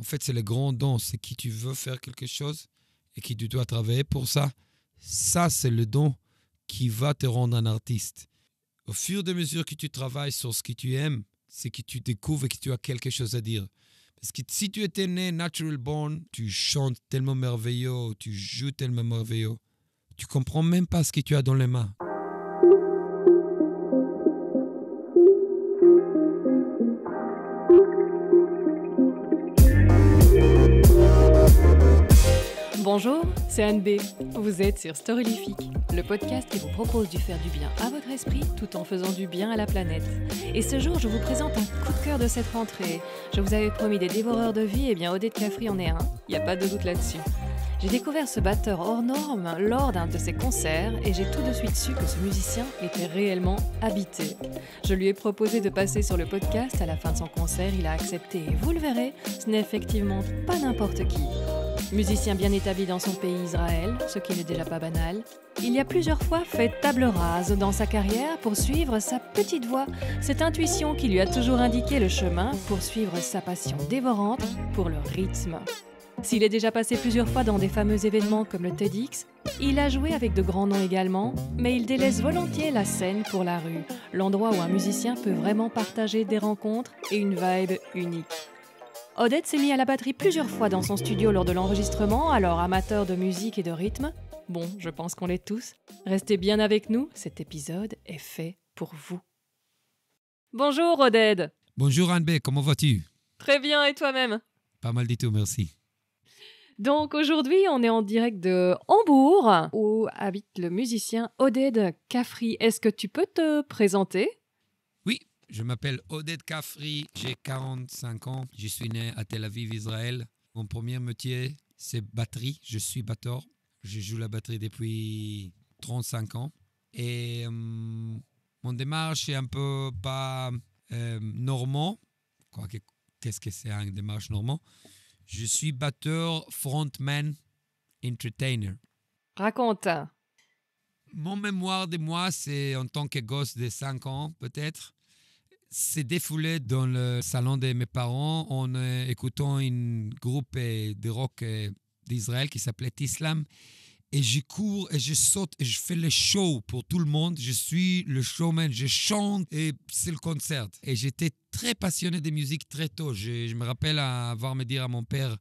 En fait, c'est le grand don, c'est qui tu veux faire quelque chose et qui tu dois travailler pour ça. Ça, c'est le don qui va te rendre un artiste. Au fur et à mesure que tu travailles sur ce que tu aimes, c'est que tu découvres et que tu as quelque chose à dire. Parce que si tu étais né natural born, tu chantes tellement merveilleux, tu joues tellement merveilleux, tu comprends même pas ce que tu as dans les mains. Bonjour, c'est Anne B. Vous êtes sur Storylifique, le podcast qui vous propose de faire du bien à votre esprit tout en faisant du bien à la planète. Et ce jour, je vous présente un coup de cœur de cette rentrée. Je vous avais promis des dévoreurs de vie, et eh bien Odette Cafri en est un, il n'y a pas de doute là-dessus. J'ai découvert ce batteur hors norme lors d'un de ses concerts et j'ai tout de suite su que ce musicien était réellement habité. Je lui ai proposé de passer sur le podcast à la fin de son concert, il a accepté et vous le verrez, ce n'est effectivement pas n'importe qui. Musicien bien établi dans son pays Israël, ce qui n'est déjà pas banal, il y a plusieurs fois fait table rase dans sa carrière pour suivre sa petite voix, cette intuition qui lui a toujours indiqué le chemin pour suivre sa passion dévorante pour le rythme. S'il est déjà passé plusieurs fois dans des fameux événements comme le TEDx, il a joué avec de grands noms également, mais il délaisse volontiers la scène pour la rue, l'endroit où un musicien peut vraiment partager des rencontres et une vibe unique. Odette s'est mis à la batterie plusieurs fois dans son studio lors de l'enregistrement, alors amateur de musique et de rythme. Bon, je pense qu'on l'est tous. Restez bien avec nous, cet épisode est fait pour vous. Bonjour Odette Bonjour Anne comment vas-tu Très bien, et toi-même Pas mal du tout, merci. Donc aujourd'hui, on est en direct de Hambourg, où habite le musicien Odette Cafri. Est-ce que tu peux te présenter je m'appelle Odette Kafri, j'ai 45 ans, je suis né à Tel Aviv, Israël. Mon premier métier, c'est batterie, je suis batteur. Je joue la batterie depuis 35 ans. Et euh, mon démarche est un peu pas euh, normand. Qu'est-ce que c'est une démarche normand Je suis batteur, frontman, entertainer. Raconte. Mon mémoire de moi, c'est en tant que gosse de 5 ans peut-être. C'est défoulé dans le salon de mes parents en euh, écoutant un groupe euh, de rock euh, d'Israël qui s'appelait Islam. Et je cours et je saute et je fais le show pour tout le monde. Je suis le showman, je chante et c'est le concert. Et j'étais très passionné de musique très tôt. Je, me rappelle avoir me dire à mon père,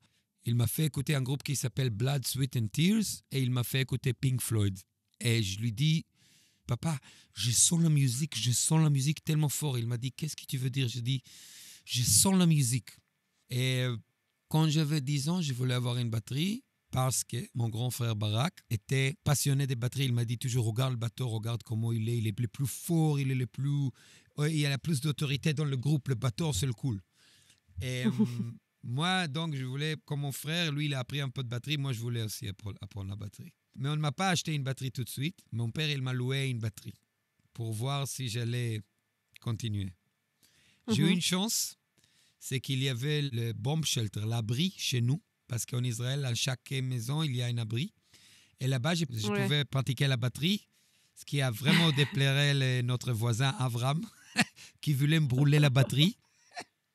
il m'a fait écouter un groupe qui s'appelle Blood, Sweat and Tears et il m'a fait écouter Pink Floyd. Et je lui dis, papa, je sens la musique, je sens la musique tellement fort. Il m'a dit, qu'est-ce que tu veux dire Je dis, je sens la musique. Et euh, quand j'avais 10 ans, je voulais avoir une batterie parce que mon grand frère Barak était passionné des batteries. Il m'a dit toujours, regarde le batteur, regarde comment il est, il est le plus fort, il est le plus... Il a la plus d'autorité dans le groupe, le batteur, c'est le cool. Et euh, moi, donc, je voulais, comme mon frère, lui, il a appris un peu de batterie, moi, je voulais aussi apprendre la batterie. Mais on ne m'a pas acheté une batterie tout de suite. Mon père, il m'a loué une batterie pour voir si j'allais continuer. J'ai eu mhm. une chance, c'est qu'il y avait le bomb shelter, l'abri chez nous, parce qu'en Israël, à chaque maison, il y a un abri. Et là-bas, je, pouvais pratiquer la batterie, ce qui a vraiment déplairé notre voisin Avram, qui voulait me brûler la batterie.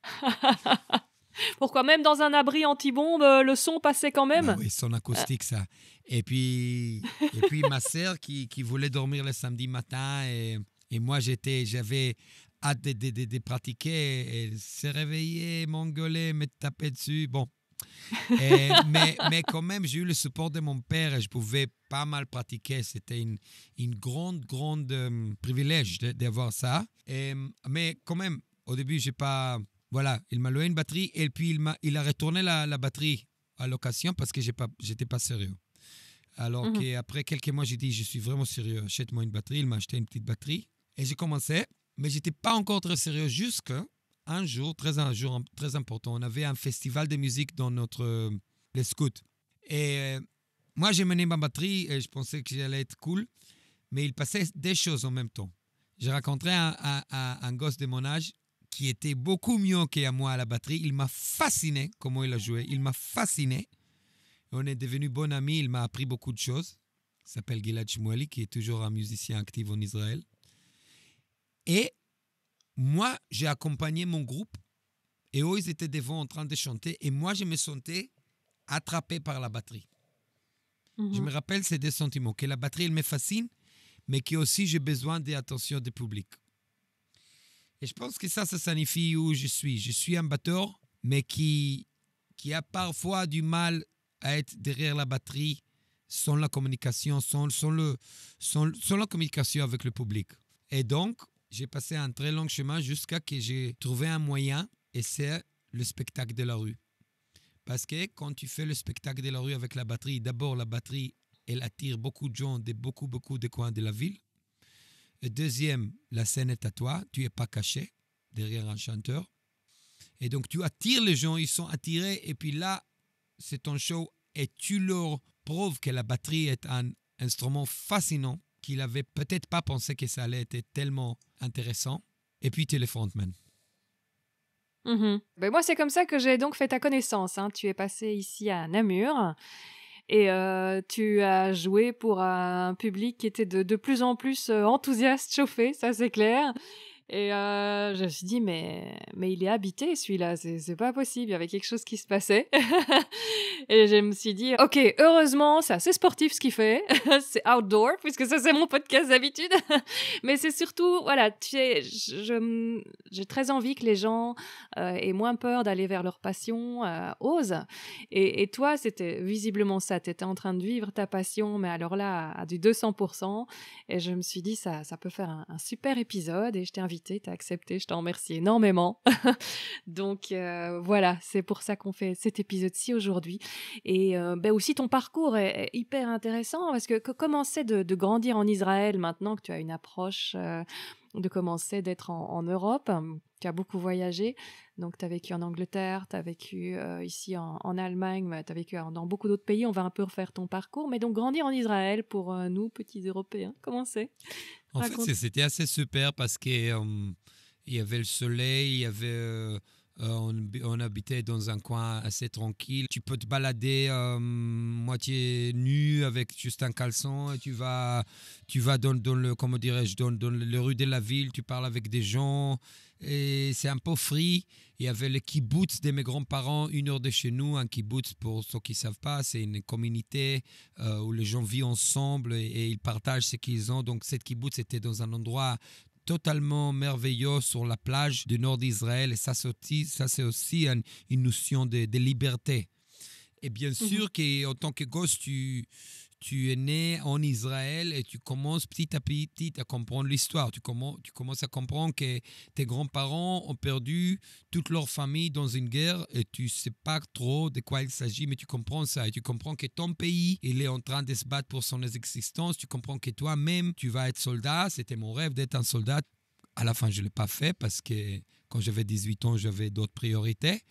Pourquoi même dans un abri anti-bombe, euh, le son passait quand même ah Oui, son acoustique, ça. Et puis, puis ma sœur qui, voulait dormir le samedi matin et, et moi, j'étais, j'avais hâte de, de, de, pratiquer. Elle s'est réveillée, m'engueulait, me tapait dessus. Bon. mais, quand même, j'ai eu le support de mon père et je pouvais pas mal pratiquer. C'était une, une grande, grande euh, privilège d'avoir ça. mais quand même, au début, j'ai pas voilà, il m'a loué une batterie et puis il, a, il a retourné la, la, batterie à location parce que j'étais pas, pas sérieux. Alors mhm. que après qu'après quelques mois, j'ai dit, je suis vraiment sérieux, achète-moi une batterie. Il m'a acheté une petite batterie et j'ai commencé, mais j'étais pas encore très sérieux jusqu'à un jour, très un jour très important, on avait un festival de musique dans notre euh, les scouts. Et euh, moi, j'ai mené ma batterie et je pensais que j'allais être cool, mais il passait des choses en même temps. J'ai rencontré un, un gosse de mon âge qui était beaucoup mieux qu'à moi à la batterie. Il m'a fasciné comment il a joué. Il m'a fasciné. On est devenu bon amis. Il m'a appris beaucoup de choses. Il s'appelle Gilad Shmueli, qui est toujours un musicien actif en Israël. Et moi, j'ai accompagné mon groupe. Et eux, ils étaient devant en train de chanter. Et moi, je me sentais attrapé par la batterie. Mhm. Je me rappelle ces deux sentiments, que la batterie, elle me fascine, mais que aussi j'ai besoin d'attention du public. Et je pense que ça, ça signifie où je suis. Je suis un batteur, mais qui, qui a parfois du mal à être derrière la batterie sans la communication, sans, le, la communication avec le public. Et donc, j'ai passé un très long chemin jusqu'à ce que j'ai trouvé un moyen, et c'est le spectacle de la rue. Parce que quand tu fais le spectacle de la rue avec la batterie, d'abord la batterie, elle attire beaucoup de gens de beaucoup, beaucoup de coins de la ville deuxième, la scène est à toi, tu n'es pas caché derrière un chanteur. Et donc tu attires les gens, ils sont attirés, et puis là, c'est ton show, et tu leur prouves que la batterie est un instrument fascinant, qu'il avait peut-être pas pensé que ça allait être tellement intéressant, et puis tu es le frontman. Mm-hmm. Ben, moi, c'est comme ça que j'ai donc fait ta connaissance. Hein. Tu es passé ici à Namur et euh, tu as joué pour un public qui était de, de plus en plus euh, enthousiaste, chauffé, ça c'est clair. Et euh, je me suis dit, mais, mais il est habité celui-là, c'est pas possible, il y avait quelque chose qui se passait. et je me suis dit, ok, heureusement, c'est assez sportif ce qu'il fait, c'est outdoor, puisque ça c'est mon podcast d'habitude. mais c'est surtout, voilà, tu sais, j'ai très envie que les gens euh, aient moins peur d'aller vers leur passion, euh, osent. Et, et toi, c'était visiblement ça, tu étais en train de vivre ta passion, mais alors là, à, du 200%. Et je me suis dit, ça, ça peut faire un, un super épisode, et je t'ai tu as accepté, je t'en remercie énormément. Donc euh, voilà, c'est pour ça qu'on fait cet épisode-ci aujourd'hui. Et euh, ben aussi ton parcours est, hyper intéressant parce que, que comment c'est de, grandir en Israël maintenant que tu as une approche euh, de commencer d'être en, Europe. Tu euh, as beaucoup voyagé, donc tu as vécu en Angleterre, tu as vécu euh, ici en, Allemagne, bah, tu as vécu euh, dans beaucoup d'autres pays. On va un peu refaire ton parcours, mais donc grandir en Israël pour nous, petits Européens, comment c'est En fait, c'était assez super parce qu'il y avait le soleil, il y avait euh, on, habitait dans un coin assez tranquille. Tu peux te balader euh, moitié nu avec juste un caleçon et tu vas, tu vas dans, dans le, comment dirais-je, dans, dans les rues de la ville, tu parles avec des gens et c'est un peu free. Il y avait le kibbutz de mes grands-parents, une heure de chez nous. Un kibbutz, pour ceux qui ne savent pas, c'est une communauté euh, où les gens vivent ensemble et, ils partagent ce qu'ils ont. Donc, cette kibbutz était dans un endroit totalement merveilleux sur la plage du nord d'Israël. Et ça, c'est aussi, ça, c'est aussi une, notion de, liberté. Et bien mhm. sûr qu'en tant que gosse, tu, tu es né en Israël et tu commences petit à petit à comprendre l'histoire. Tu, commences, à comprendre que tes grands-parents ont perdu toute leur famille dans une guerre et tu ne sais pas trop de quoi il s'agit, mais tu comprends ça. Et tu comprends que ton pays, il est en train de se battre pour son existence. Tu comprends que toi-même, tu vas être soldat. C'était mon rêve d'être un soldat. À la fin, je ne l'ai pas fait parce que quand j'avais 18 ans, j'avais d'autres priorités.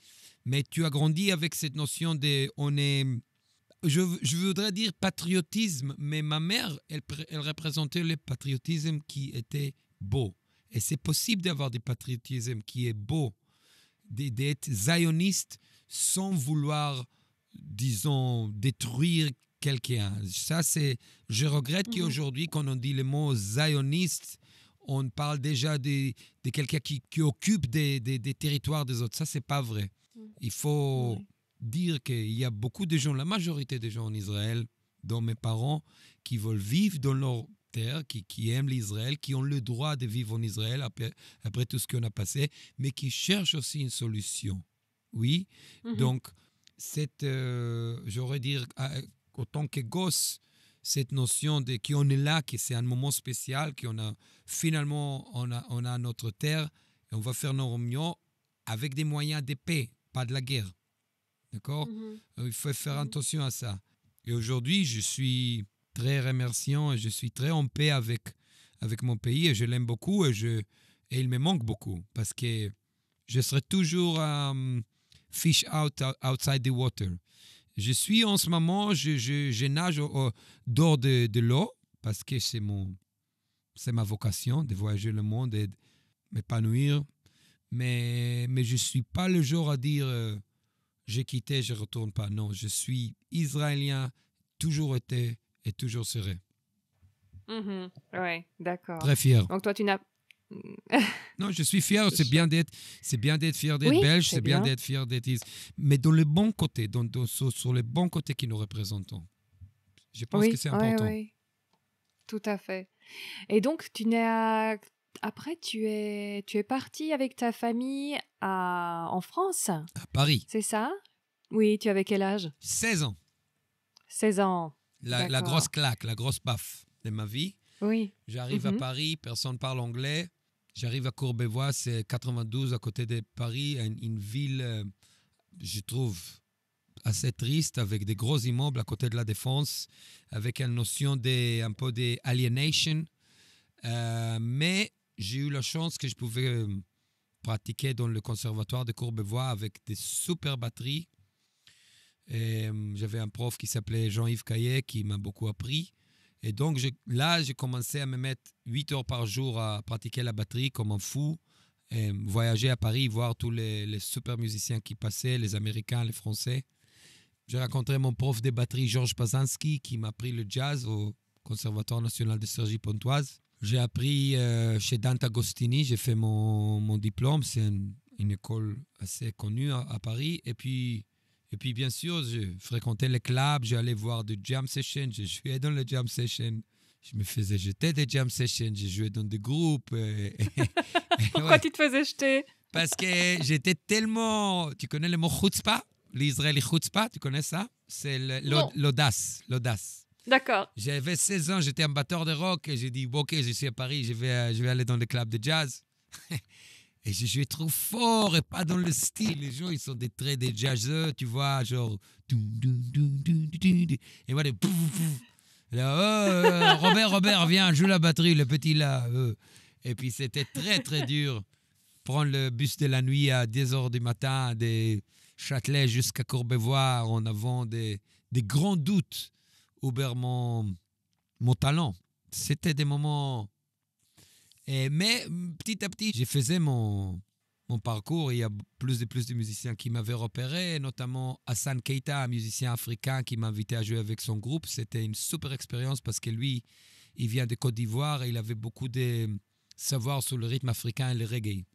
Mais tu as grandi avec cette notion de on est je, voudrais dire patriotisme, mais ma mère, elle, elle représentait le patriotisme qui était beau. Et c'est possible d'avoir du patriotisme qui est beau, d'être zioniste sans vouloir, disons, détruire quelqu'un. Ça, c'est. Je regrette mhm. qu'aujourd'hui, quand on dit le mot zioniste, on parle déjà de, de quelqu'un qui, qui, occupe des, des, territoires des autres. Ça, c'est pas vrai. Mhm. Il faut dire qu'il y a beaucoup de gens, la majorité des gens en Israël, dont mes parents, qui veulent vivre dans leur terre, qui, aiment l'Israël, qui ont le droit de vivre en Israël après, tout ce qu'on a passé, mais qui cherchent aussi une solution. Oui, mhm. donc, cette, euh, j'aurais dire, autant ah, euh, que gosse, cette notion de qu'on est là, que c'est un moment spécial, qu'on a finalement on a, on a notre terre et on va faire nos réunions avec des moyens de paix, pas de la guerre. D'accord mmh euh, Il faut faire mmh attention à ça. Et aujourd'hui, je suis très remerciant et je suis très en paix avec, avec mon pays et je l'aime beaucoup et, je, et il me manque beaucoup parce que je serai toujours euh, fish out, outside the water. Je suis en ce moment, je, je, je nage au, dehors de, de l'eau parce que c'est mon c'est ma vocation de voyager le monde et de m'épanouir. Mais, mais je ne suis pas le genre à dire euh, j'ai quitté, je retourne pas. Non, je suis israélien, toujours été et toujours serai. Mm-hmm. oui, d'accord. Très fier. Donc toi, tu n'as non, je suis fier. C'est bien d'être, c'est bien d'être fier d'être Belges, belge, c'est bien, d'être fier d'être mais dans le bon côté, dans, sur, les le bon côté qui nous représentons. Je pense que c'est important. Oui, Tout à fait. Et donc, tu n'as après, tu es, tu es parti avec ta famille à, en France. À Paris. C'est ça Oui, tu avais quel âge 16 ans. 16 ans. La, la grosse claque, la grosse baffe de ma vie. Oui. J'arrive à mhm. Paris, personne ne parle anglais. J'arrive à Courbevoie, c'est 92 à côté de Paris, une, ville, euh, je trouve, assez triste, avec des gros immeubles à côté de la Défense, avec une notion de, un peu d'aliénation. Euh, mais j'ai eu la chance que je pouvais euh, pratiquer dans le conservatoire de Courbevoie avec des super batteries. Euh, j'avais un prof qui s'appelait Jean-Yves Caillet qui m'a beaucoup appris. Et donc là, j'ai commencé à me mettre 8 heures par jour à pratiquer la batterie comme un fou, voyager à Paris, voir tous les, super musiciens qui passaient, les Américains, les Français. J'ai rencontré mon prof de batterie, Georges Pazanski qui m'a appris le jazz au Conservatoire national de Sergi Pontoise. J'ai appris euh, chez Dante Agostini, j'ai fait mon, mon diplôme, c'est une, école assez connue à, Paris. Et puis, et puis, bien sûr, je fréquentais les clubs, j'allais voir des jam sessions, je jouais dans les jam sessions. Je me faisais jeter des jam sessions, je jouais dans des groupes. Pourquoi tu te faisais jeter Parce que j'étais tellement. Tu connais le mot chutzpah L'Israéli chutzpah, tu connais ça C'est l'audace, l'audace. D'accord. J'avais 16 ans, j'étais un batteur de rock et j'ai dit, ok, je suis à Paris, je vais, je vais aller dans les clubs de jazz. et je suis trop fort et pas dans le style. Les gens, ils sont des traits des jazzeux, tu vois, genre. Et voilà. Oh, euh, Robert, Robert, viens, joue la batterie, le petit là. Euh. Et puis c'était très, très dur. Prendre le bus de la nuit à 10 h du matin, des Châtelet jusqu'à Courbevoie, en avant des grands doutes Uber mon, mon talent. C'était des moments. Et, mais petit à petit, je faisais mon, mon parcours. Il y a plus et plus de musiciens qui m'avaient repéré, notamment Hassan Keita, un musicien africain qui m'a invité à jouer avec son groupe. C'était une super expérience parce que lui, il vient de Côte d'Ivoire et il avait beaucoup de savoir sur le rythme africain et le reggae.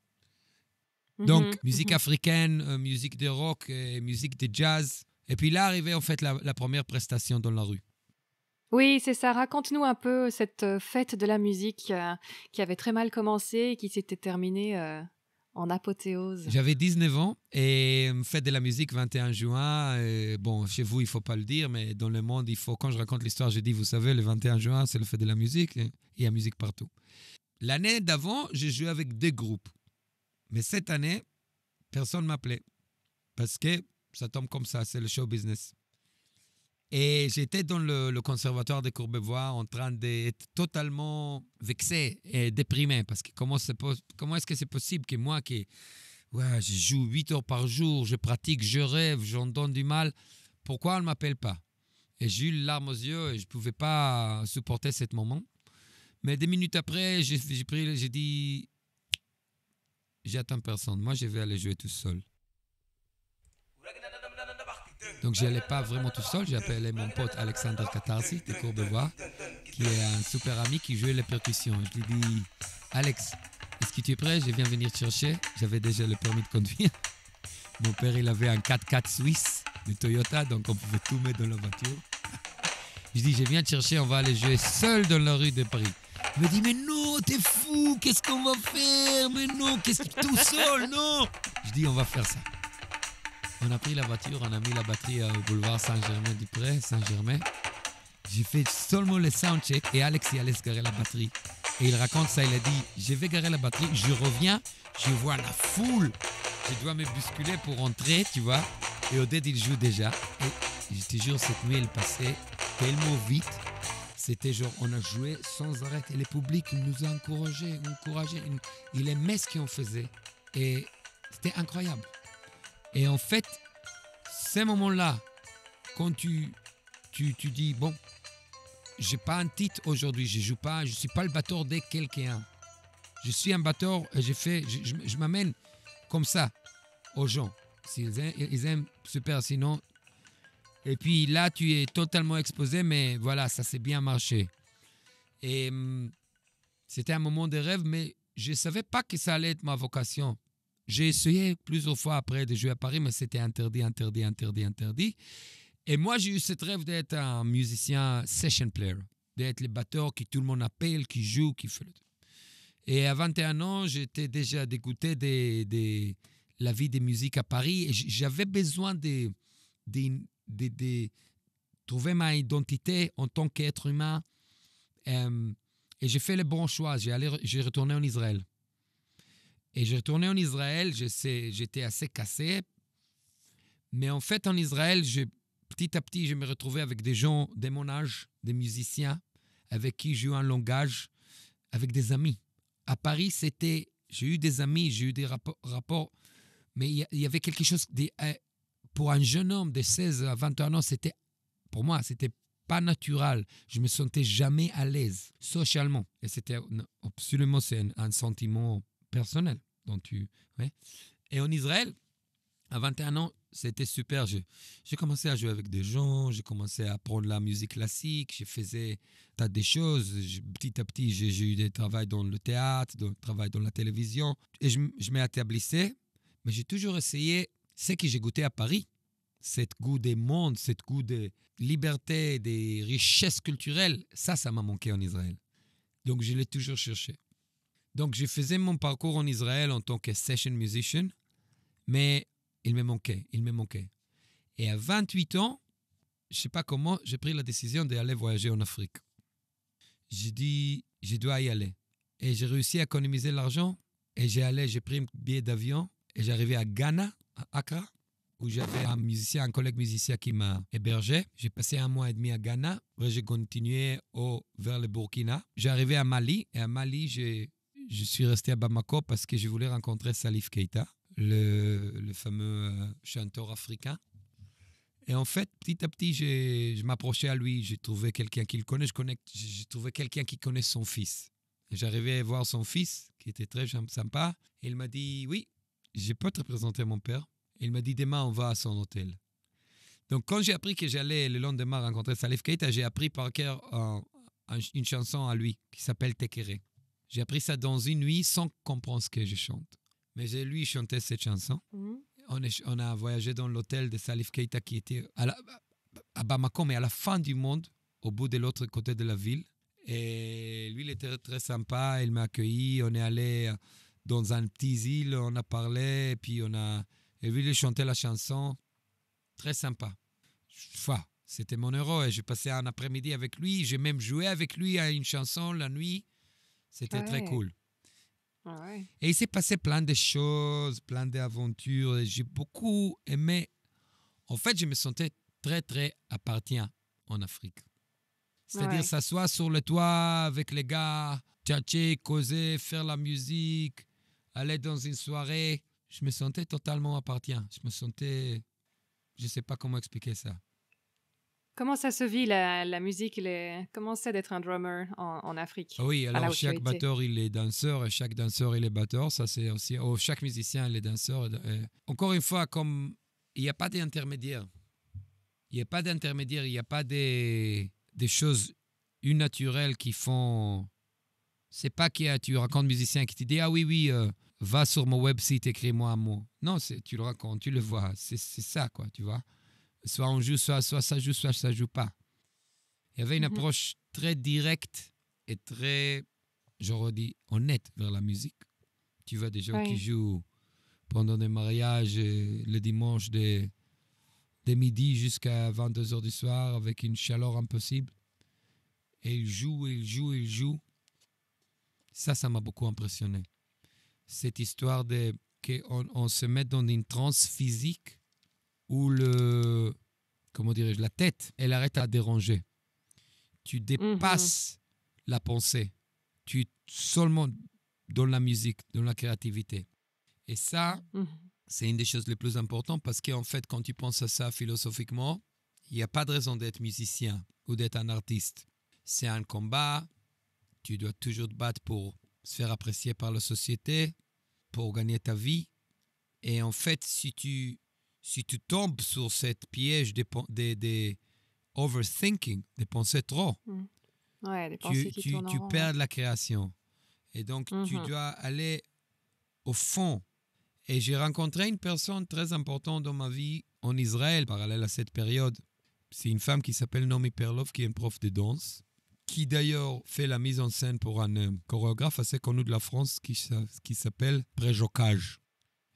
Mhm, Donc, mhm. musique africaine, euh, musique de rock, musique de jazz. Et puis là, arrivait en fait la première prestation dans la rue. Oui, c'est ça. Raconte-nous un peu cette euh, fête de la musique euh, qui avait très mal commencé et qui s'était terminée euh, en apothéose. J'avais 19 ans et hum, fête de la musique 21 juin. bon, chez vous, il faut pas le dire, mais dans le monde, il faut. Quand je raconte l'histoire, je dis, vous savez, le 21 juin, c'est le fête de la musique. Hein. Il y a musique partout. L'année d'avant, j'ai joué avec des groupes. Mais cette année, personne m'appelait parce que ça tombe comme ça, c'est le show business. Et j'étais dans le, conservatoire de Courbevoie en train d'être totalement vexé et déprimé parce que comment, est, comment est-ce que c'est possible que moi qui ouais, je joue 8 heures par jour, je pratique, je rêve, j'en donne du mal, pourquoi on ne m'appelle pas Et j'ai eu les larme aux yeux et je ne pouvais pas supporter ce moment. Mais des minutes après, j'ai, pris, j'ai dit, j'attends personne, moi je vais aller jouer tout seul. Donc, je n'allais pas vraiment tout seul. J'ai appelé mon pote Alexandre Katarsi de Courbevoie, qui est un super ami qui joue les percussions. Je lui dit Alex, est-ce que tu es prêt Je viens venir te chercher. J'avais déjà le permis de conduire. Mon père, il avait un 4x4 suisse de Toyota, donc on pouvait tout mettre dans la voiture. Je dis, je viens te chercher, on va aller jouer seul dans la rue de Paris. Il me dit, mais non, t'es fou, qu'est-ce qu'on va faire Mais non, qu'est-ce que tout seul, non Je dis, on va faire ça. On a pris la voiture, on a mis la batterie euh, au boulevard Saint-Germain-du-Pré, Saint-Germain. J'ai fait seulement le soundcheck et Alex y allait se garer la batterie. Et il raconte ça, il a dit, je vais garer la batterie, je reviens, je vois la foule, je dois me bousculer pour entrer, tu vois. Et Odette, il joue déjà. Et je te jure, cette nuit, elle passait tellement vite. C'était genre, on a joué sans arrêt. Et le public, nous a encouragés, encouragés. Il aimait ce qu'on faisait. Et c'était incroyable. Et en fait, ces moments-là, quand tu, tu, dis, bon, n'ai pas un titre aujourd'hui, je joue pas, je suis pas le batteur de quelqu'un. Je suis un batteur, et fais, je, je, m'amène comme ça aux gens. S'ils ils aiment, super, sinon. Et puis là, tu es totalement exposé, mais voilà, ça s'est bien marché. Et hum, c'était un moment de rêve, mais je ne savais pas que ça allait être ma vocation. J'ai essayé plusieurs fois après de jouer à Paris, mais c'était interdit, interdit, interdit, interdit. Et moi, j'ai eu ce rêve d'être un musicien session player, d'être le batteur qui tout le monde appelle, qui joue, qui fait le Et à 21 ans, j'étais déjà dégoûté de, la vie des musiques à Paris et j'avais besoin de, de, trouver ma identité en tant qu'être humain. Euh, et j'ai fait le bon choix. J'ai retourné en Israël. Et je retournais en Israël, j'étais assez cassé. Mais en fait, en Israël, petit à petit, je me retrouvais avec des gens de mon âge, des musiciens, avec qui j'ai eu un langage, avec des amis. À Paris, c'était, j'ai eu des amis, j'ai eu des rapports, mais il y, avait quelque chose, eh, pour un jeune homme de 16 à 21 ans, c'était, pour moi, c'était pas naturel. Je me sentais jamais à l'aise socialement. Et c'était absolument c'est un, sentiment personnel. Et en Israël, à 21 ans, c'était super. J'ai commencé à jouer avec des gens, j'ai commencé à apprendre la musique classique, je faisais tas des choses. petit à petit, j'ai eu des travaux dans le théâtre, des travail dans la télévision. Et je, je m'établissais, mais j'ai toujours essayé ce que j'ai goûté à Paris. Cet goût des mondes, cet goût de liberté, des richesses culturelles, ça, ça m'a manqué en Israël. Donc je l'ai toujours cherché. Donc, je faisais mon parcours en Israël en tant que session musician, mais il me manquait, il me manquait. Et à 28 ans, je sais pas comment, j'ai pris la décision d'aller voyager en Afrique. J'ai dit, je dois y aller. Et j'ai réussi à économiser l'argent. Et j'ai allé, j'ai pris un billet d'avion. Et j'arrivais à Ghana, à Accra, où j'avais un musicien, un collègue musicien qui m'a hébergé. J'ai passé un mois et demi à Ghana. Après, j'ai continué au, vers le Burkina. J'arrivais à Mali. Et à Mali, j'ai je suis resté à Bamako parce que je voulais rencontrer Salif Keita, le, fameux euh, chanteur africain. Et en fait, petit à petit, je m'approchais à lui. J'ai trouvé quelqu'un qui le connaît. J'ai trouvé quelqu'un qui connaît son fils. J'arrivais à voir son fils, qui était très sympa. Et il m'a dit Oui, je peux te présenter mon père. Et il m'a dit Demain, on va à son hôtel. Donc, quand j'ai appris que j'allais le lendemain rencontrer Salif Keita, j'ai appris par cœur euh, une chanson à lui qui s'appelle Tekere. J'ai appris ça dans une nuit sans comprendre ce que je chante. Mais j'ai lui chanté cette chanson. Mhm. on, a voyagé dans l'hôtel de Salif Keita qui était à, à Bamako, mais à la fin du monde, au bout de l'autre côté de la ville. Et lui, il était très, sympa. Il m'a accueilli. On est allé euh, dans un petit île. On a parlé. Et puis, on a. Et lui, il chantait la chanson. Très sympa. c'était mon héros. Et j'ai passé un après-midi avec lui. J'ai même joué avec lui à une chanson la nuit. C'était très cool. Ah et il s'est passé plein de choses, plein d'aventures. J'ai beaucoup aimé. En fait, je me sentais très, très appartient en Afrique. C'est-à-dire s'asseoir sur le toit avec les gars, tchatcher, causer, faire la musique, aller dans une soirée. Je me sentais totalement appartient. Je me sentais. Je ne sais pas comment expliquer ça. Comment ça se vit la, musique Comment c'est d'être un drummer en, Afrique ah Oui, alors chaque batteur il est danseur et chaque danseur il est batteur. Ça c'est aussi oh, chaque musicien il est danseur. encore une fois, comme il n'y a pas d'intermédiaire, il n'y a pas d'intermédiaire, il n'y a pas des, choses unnaturelles qui font. C'est pas que tu racontes musicien qui te dit ah oui oui euh, va sur mon website écris-moi un mot. Non, tu le racontes, tu le vois, c'est ça quoi, tu vois. Soit on joue, soit, soit ça joue, soit ça joue pas. Il y avait une mhm. approche très directe et très, je dit, honnête vers la musique. Tu vois des gens qui jouent pendant des mariages euh, le dimanche de, de midi jusqu'à 22h du soir avec une chaleur impossible. Et ils jouent, ils jouent, ils jouent. Ça, ça m'a beaucoup impressionné. Cette histoire de qu'on on se met dans une transe physique où le, comment dirais-je, la tête, elle arrête à déranger. Tu dépasses mhm. la pensée. Tu seulement dans la musique, dans la créativité. Et ça, mhm. c'est une des choses les plus importantes parce qu'en fait, quand tu penses à ça philosophiquement, il n'y a pas de raison d'être musicien ou d'être un artiste. C'est un combat. Tu dois toujours te battre pour se faire apprécier par la société, pour gagner ta vie. Et en fait, si tu si tu tombes sur cette piège des, des, overthinking, de penser trop, tu, perds la création. Et donc, tu mmh. dois aller au fond. Et j'ai rencontré une personne très importante dans ma vie en Israël, parallèle à cette période. C'est une femme qui s'appelle Nomi Perlov, qui est une prof de danse, qui d'ailleurs fait la mise en scène pour un euh, chorégraphe assez connu de la France qui, qui s'appelle Préjocage.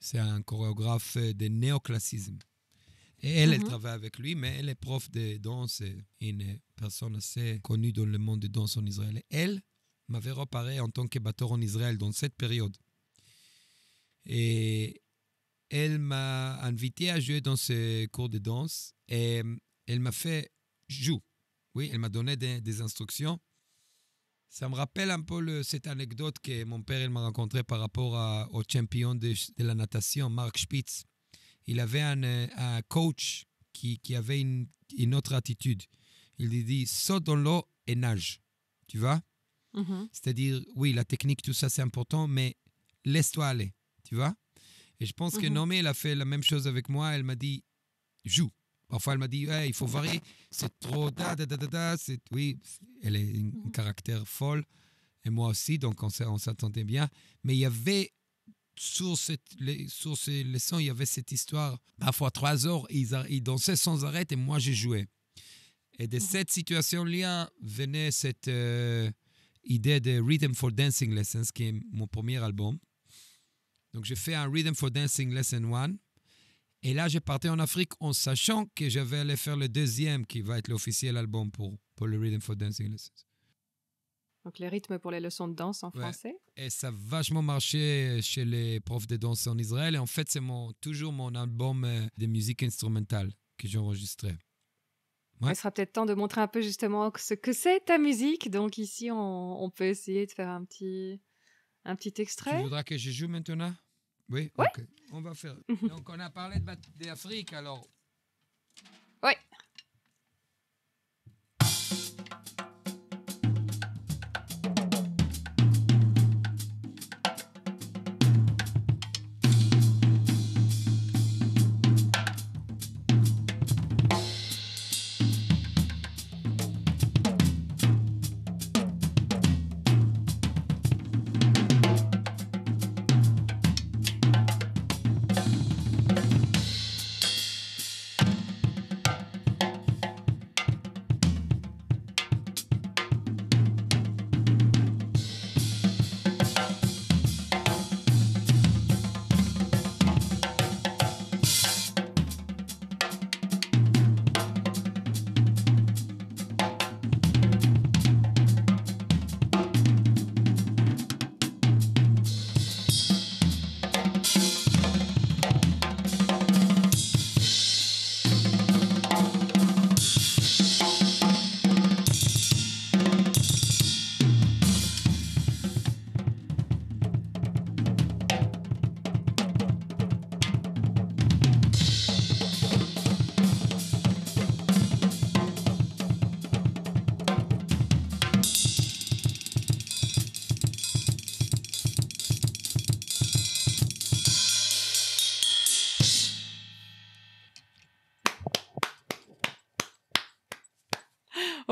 C'est un chorégraphe euh, de néoclassisme. Et elle, elle mhm. travaille avec lui, mais elle est prof de danse, euh, une personne assez connue dans le monde de danse en Israël. elle m'avait reparé en tant que batteur en Israël dans cette période. Et elle m'a invité à jouer dans ce cours de danse et euh, elle m'a fait jouer. Oui, elle m'a donné des, des, instructions ça me rappelle un peu cette anecdote que mon père m'a rencontrée par rapport au champion de, la natation, Marc Spitz. Il avait euh, un, coach qui, qui avait une, une, autre attitude. Il lui dit saute dans l'eau et nage. Tu vois mhm. C'est-à-dire, oui, la technique, tout ça, c'est important, mais laisse-toi aller. Tu vois Et je pense que mhm. Nomi, elle a fait la même chose avec moi. Elle m'a dit joue. Parfois, elle m'a dit il faut varier, c'est trop, C'est, oui, elle est un mhm. caractère folle, et moi aussi, donc on, s'attendait bien. Mais il y avait, sur, ces leçons, il y avait cette histoire. Parfois, trois heures, ils, dansaient sans arrêt, et moi, j'ai joué. Et de mhm. cette situation-là venait cette euh, idée de Rhythm for Dancing Lessons, qui est mon premier album. Donc, j'ai fait un Rhythm for Dancing Lesson 1 et là, j'ai partais en Afrique en sachant que je vais aller faire le deuxième qui va être l'officiel album pour, pour le Rhythm for Dancing Lessons. Donc, les rythmes pour les leçons de danse en français. Et ça a vachement marché chez les profs de danse en Israël. Et en fait, c'est mon, toujours mon album euh, de musique instrumentale que j'ai enregistré. Il sera peut-être temps de montrer un peu justement ce que c'est ta musique. Donc, ici, on, on, peut essayer de faire un petit, un petit extrait. Tu voudras que je joue maintenant oui, on va faire. Mhm. Donc, on a parlé d'Afrique, alors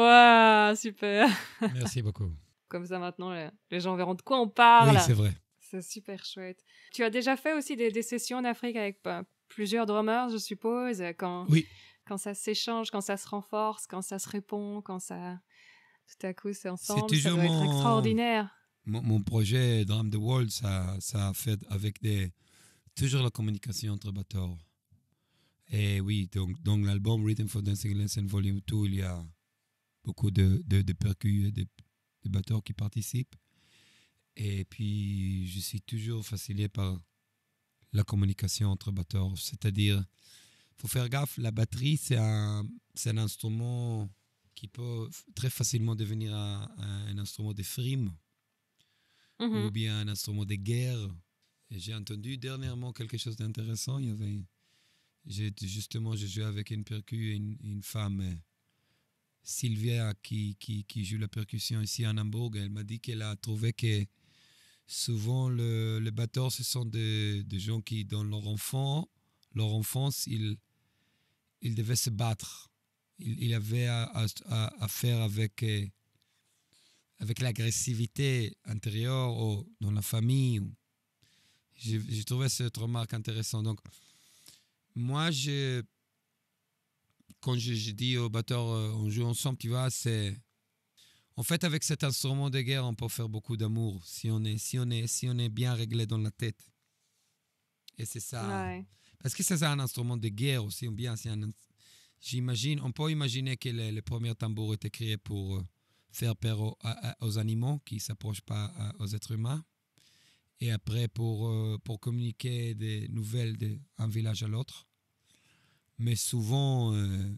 Waouh, super. Merci beaucoup. Comme ça, maintenant, les gens verront de quoi on parle. Oui, c'est vrai. C'est super chouette. Tu as déjà fait aussi des, sessions en Afrique avec bah, plusieurs drummers, je suppose, quand, oui. quand ça s'échange, quand ça se renforce, quand ça se répond, quand ça. Tout à coup, c'est ensemble. C'est toujours extraordinaire. Mon, projet Drum the World, ça, a fait avec des. Toujours la communication entre batteurs. Et oui, donc, donc l'album Rhythm for Dancing lessons Volume 2, il y a beaucoup de, de, de percus, de, de batteurs qui participent. Et puis, je suis toujours fasciné par la communication entre batteurs. C'est-à-dire, faut faire gaffe, la batterie, c'est un, un instrument qui peut très facilement devenir un, un instrument de frime mmh ou bien un instrument de guerre. J'ai entendu dernièrement quelque chose d'intéressant. Il y avait, justement, je jouais avec une percue et une, une femme Sylvia, qui, qui, qui, joue la percussion ici à Hambourg, elle m'a dit qu'elle a trouvé que souvent le, les batteurs, ce sont des, des, gens qui, dans leur, enfant, leur enfance, ils, ils devaient se battre. Ils, ils avaient à, à, à, faire avec, euh, avec l'agressivité intérieure dans la famille. J'ai trouvé cette remarque intéressante. Donc, moi, je quand je, dis au batteur, euh, on joue ensemble, tu vois, c'est. En fait, avec cet instrument de guerre, on peut faire beaucoup d'amour si on est, si on est, si on est bien réglé dans la tête. Et c'est ça. Parce que c'est un instrument de guerre aussi, bien J'imagine, on peut imaginer que les premiers tambours tambour créés pour euh, faire peur aux, animaux qui s'approchent pas aux êtres humains. Et après, pour, euh, pour communiquer des nouvelles d'un village à l'autre mais souvent, euh,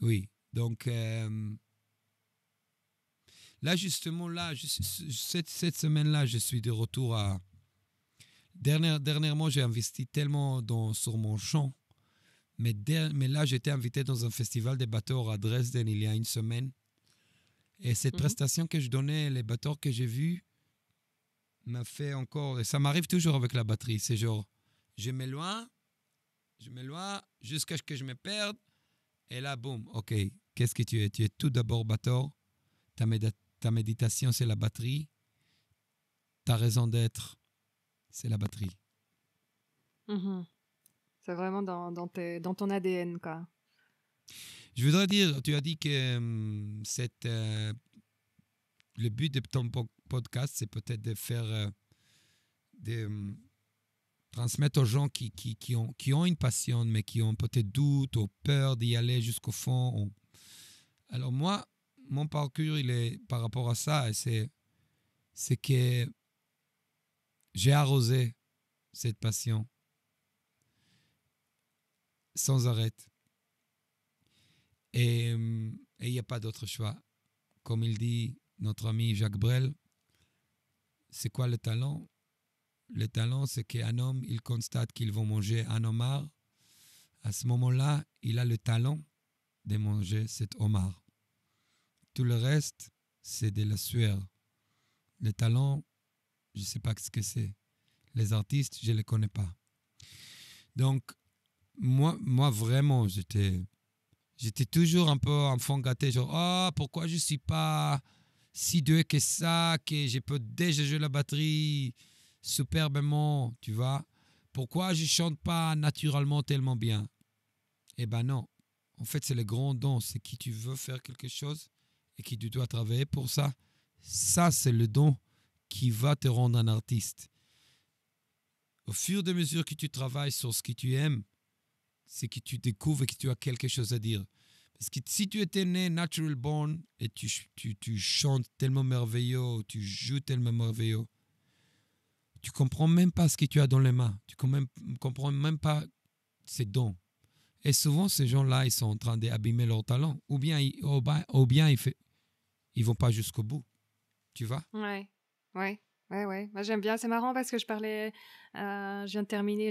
oui. Donc, euh, là, justement, là, cette, cette semaine-là, je suis de retour à. Dernière, dernièrement, j'ai investi tellement dans, sur mon champ. Mais, mais là, j'étais invité dans un festival des batteurs à Dresden il y a une semaine. Et cette mhm. prestation que je donnais, les batteurs que j'ai vus, m'a fait encore. Et ça m'arrive toujours avec la batterie. C'est genre, je m'éloigne, je lois jusqu'à ce que je me perde. Et là, boum, ok, qu'est-ce que tu es Tu es tout d'abord bâton. Ta, ta méditation, c'est la batterie. Ta raison d'être, c'est la batterie. Mm-hmm. C'est vraiment dans, dans, tes, dans, ton ADN, quoi. Je voudrais dire, tu as dit que mm, euh, le but de ton podcast, c'est peut-être de faire euh, mm, transmettre aux gens qui, qui, qui, ont, qui ont une passion, mais qui ont peut-être doute ou peur d'y aller jusqu'au fond. Alors moi, mon parcours, il est par rapport à ça, c'est, c'est que j'ai arrosé cette passion sans arrêt. Et il n'y a pas d'autre choix. Comme il dit notre ami Jacques Brel, c'est quoi le talent le talent, c'est qu'un homme, il constate qu'il vont manger un homard. À ce moment-là, il a le talent de manger cet homard. Tout le reste, c'est de la sueur. Le talent, je ne sais pas ce que c'est. Les artistes, je ne les connais pas. Donc, moi, moi vraiment, j'étais, j'étais toujours un peu enfant gâté, genre, oh, pourquoi je ne suis pas si doué que ça, que je peux déjà jouer la batterie, superbement, tu vois. Pourquoi je chante pas naturellement tellement bien Eh ben non. En fait, c'est le grand don. C'est qui tu veux faire quelque chose et qui tu dois travailler pour ça. Ça, c'est le don qui va te rendre un artiste. Au fur et à mesure que tu travailles sur ce que tu aimes, c'est que tu découvres que tu as quelque chose à dire. Parce que si tu étais né natural born et tu, tu, tu chantes tellement merveilleux, tu joues tellement merveilleux, tu comprends même pas ce que tu as dans les mains. Tu comprends même pas ses dons. Et souvent, ces gens-là, ils sont en train d'abîmer leur talent. Ou bien, ils, ou bien ils, ils vont pas jusqu'au bout. Tu vois Ouais, ouais, ouais, ouais. Moi, j'aime bien. C'est marrant parce que je parlais euh, je viens de terminer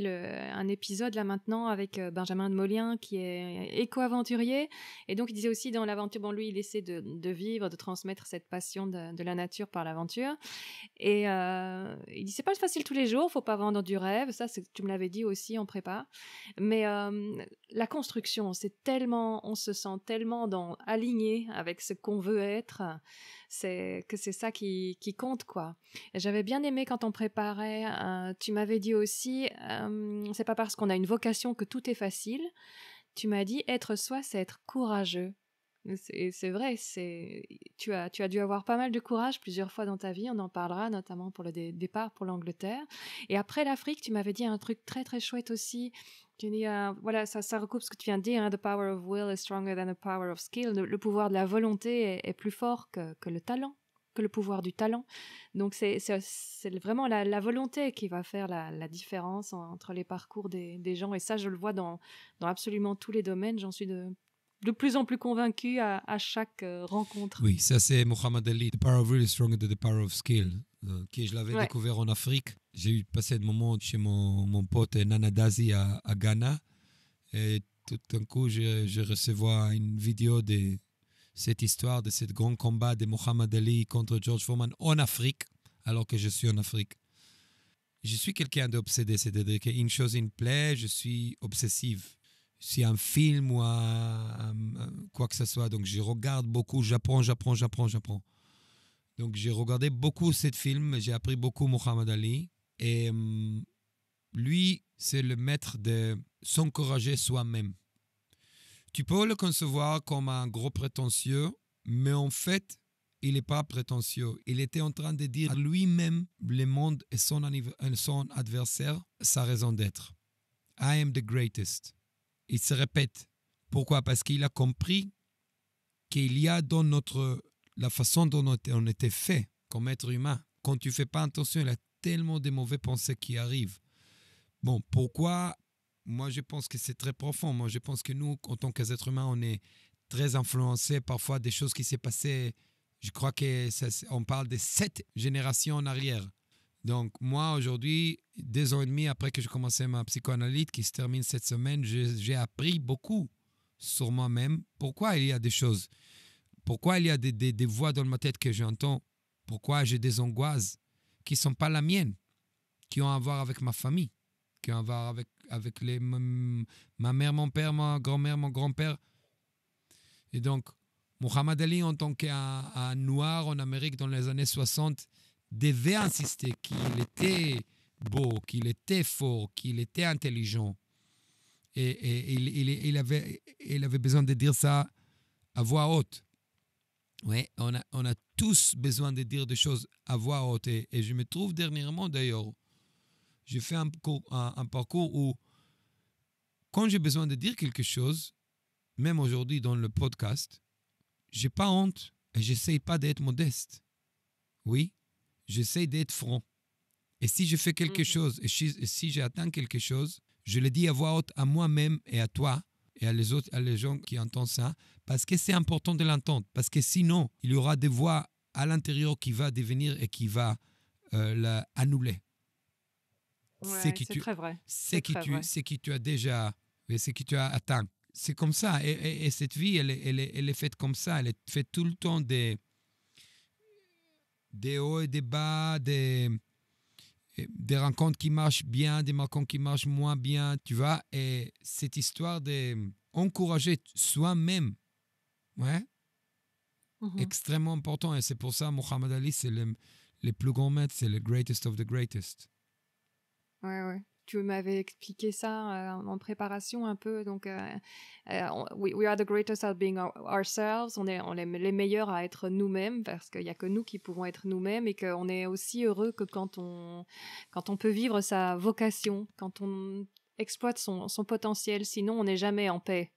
un épisode là maintenant avec euh, Benjamin de Molien qui est éco-aventurier et donc il disait aussi dans l'aventure, bon lui il essaie de, vivre, de transmettre cette passion de, la nature par l'aventure et euh, il dit c'est pas facile tous les jours, faut pas vendre du rêve, ça tu me l'avais dit aussi en prépa, mais la construction c'est tellement, on se sent tellement dans aligné avec ce qu'on veut être, c'est que c'est ça qui, qui compte quoi. J'avais bien aimé quand on préparait, tu m'avais m'avais dit aussi, euh, c'est pas parce qu'on a une vocation que tout est facile. Tu m'as dit, être soi, c'est être courageux. C'est vrai, c'est tu as, tu as dû avoir pas mal de courage plusieurs fois dans ta vie, on en parlera notamment pour le départ pour l'Angleterre. Et après l'Afrique, tu m'avais dit un truc très très chouette aussi. Tu dis, euh, voilà, ça, ça recoupe ce que tu viens de dire, hein, The power of will is stronger than the power of skill. Le, pouvoir de la volonté est, plus fort que le talent que le pouvoir du talent. Donc c'est vraiment la, volonté qui va faire la, différence entre les parcours des, des, gens. Et ça, je le vois dans, dans absolument tous les domaines. J'en suis de, de, plus en plus convaincu à, chaque euh, rencontre. Oui, ça c'est Mohamed Ali, The Power of Really Strong and The Power of Skill, euh, qui je l'avais découvert en Afrique. J'ai eu passé de moment chez mon, mon pote euh, Nana à, à Ghana. Et tout d'un coup, je, je recevais une vidéo des cette histoire de ce grand combat de Mohamed Ali contre George Foreman en Afrique, alors que je suis en Afrique. Je suis quelqu'un d'obsédé, c'est-à-dire qu'une chose me plaît, je suis obsessive. Si un film ou quoi que ce soit, donc je regarde beaucoup, j'apprends, j'apprends, j'apprends, j'apprends. Donc j'ai regardé beaucoup ce film, j'ai appris beaucoup Mohamed Ali. Et hum, lui, c'est le maître de s'encourager soi-même. Tu peux le concevoir comme un gros prétentieux, mais en fait, il n'est pas prétentieux. Il était en train de dire ah. lui-même le monde et son, adversaire sa raison d'être. I am the greatest. Il se répète. Pourquoi Parce qu'il a compris qu'il y a dans notre la façon dont on était fait comme être humain. Quand tu fais pas attention, il y a tellement de mauvaises pensées qui arrivent. Bon, pourquoi moi, je pense que c'est très profond. Moi, je pense que nous, en tant qu'êtres humains, on est très influencés parfois des choses qui s'est passées. Je crois que ça, on parle de sept générations en arrière. Donc, moi, aujourd'hui, deux ans et demi après que j'ai commencé ma psychoanalyse, qui se termine cette semaine, j'ai appris beaucoup sur moi-même. Pourquoi il y a des choses Pourquoi il y a des, des voix dans ma tête que j'entends Pourquoi j'ai des angoisses qui ne sont pas la mienne, qui ont à voir avec ma famille va avec, avec les, ma mère, mon père, ma grand-mère, mon grand-père. Et donc, Muhammad Ali, en tant qu'un noir en Amérique dans les années 60, devait insister qu'il était beau, qu'il était fort, qu'il était intelligent. Et, il, avait, il avait besoin de dire ça à voix haute. Oui, on a, tous besoin de dire des choses à voix haute. et je me trouve dernièrement, d'ailleurs, j'ai fait un, un, parcours où, quand j'ai besoin de dire quelque chose, même aujourd'hui dans le podcast, j'ai pas honte et j'essaye pas d'être modeste. Oui, j'essaie d'être franc. Et si je fais quelque mhm. chose et si, j'atteins quelque chose, je le dis à voix haute à moi-même et à toi et à les autres, à les gens qui entendent ça, parce que c'est important de l'entendre, parce que sinon, il y aura des voix à l'intérieur qui va devenir et qui va euh, l'annuler c'est qui, tu, C'est qui, tu, qui tu as déjà, c'est qui tu as atteint. C'est comme ça. Et, cette vie, elle, est faite comme ça. Elle est faite tout le temps des, des hauts et des bas, des, des rencontres qui marchent bien, des rencontres qui marchent moins bien, tu vois. Et cette histoire d'encourager soi-même, ouais, mm-hmm. extrêmement important. Et c'est pour ça, Mohamed Ali, c'est le, plus grand maître, c'est le greatest of the greatest ouais, ouais. Tu m'avais expliqué ça euh, en préparation un peu. Donc, euh, euh, on, we, are the greatest at being ourselves. On est, les meilleurs à être nous-mêmes parce qu'il n'y a que nous qui pouvons être nous-mêmes et qu'on est aussi heureux que quand on, quand on peut vivre sa vocation, quand on exploite son, potentiel. Sinon, on n'est jamais en paix.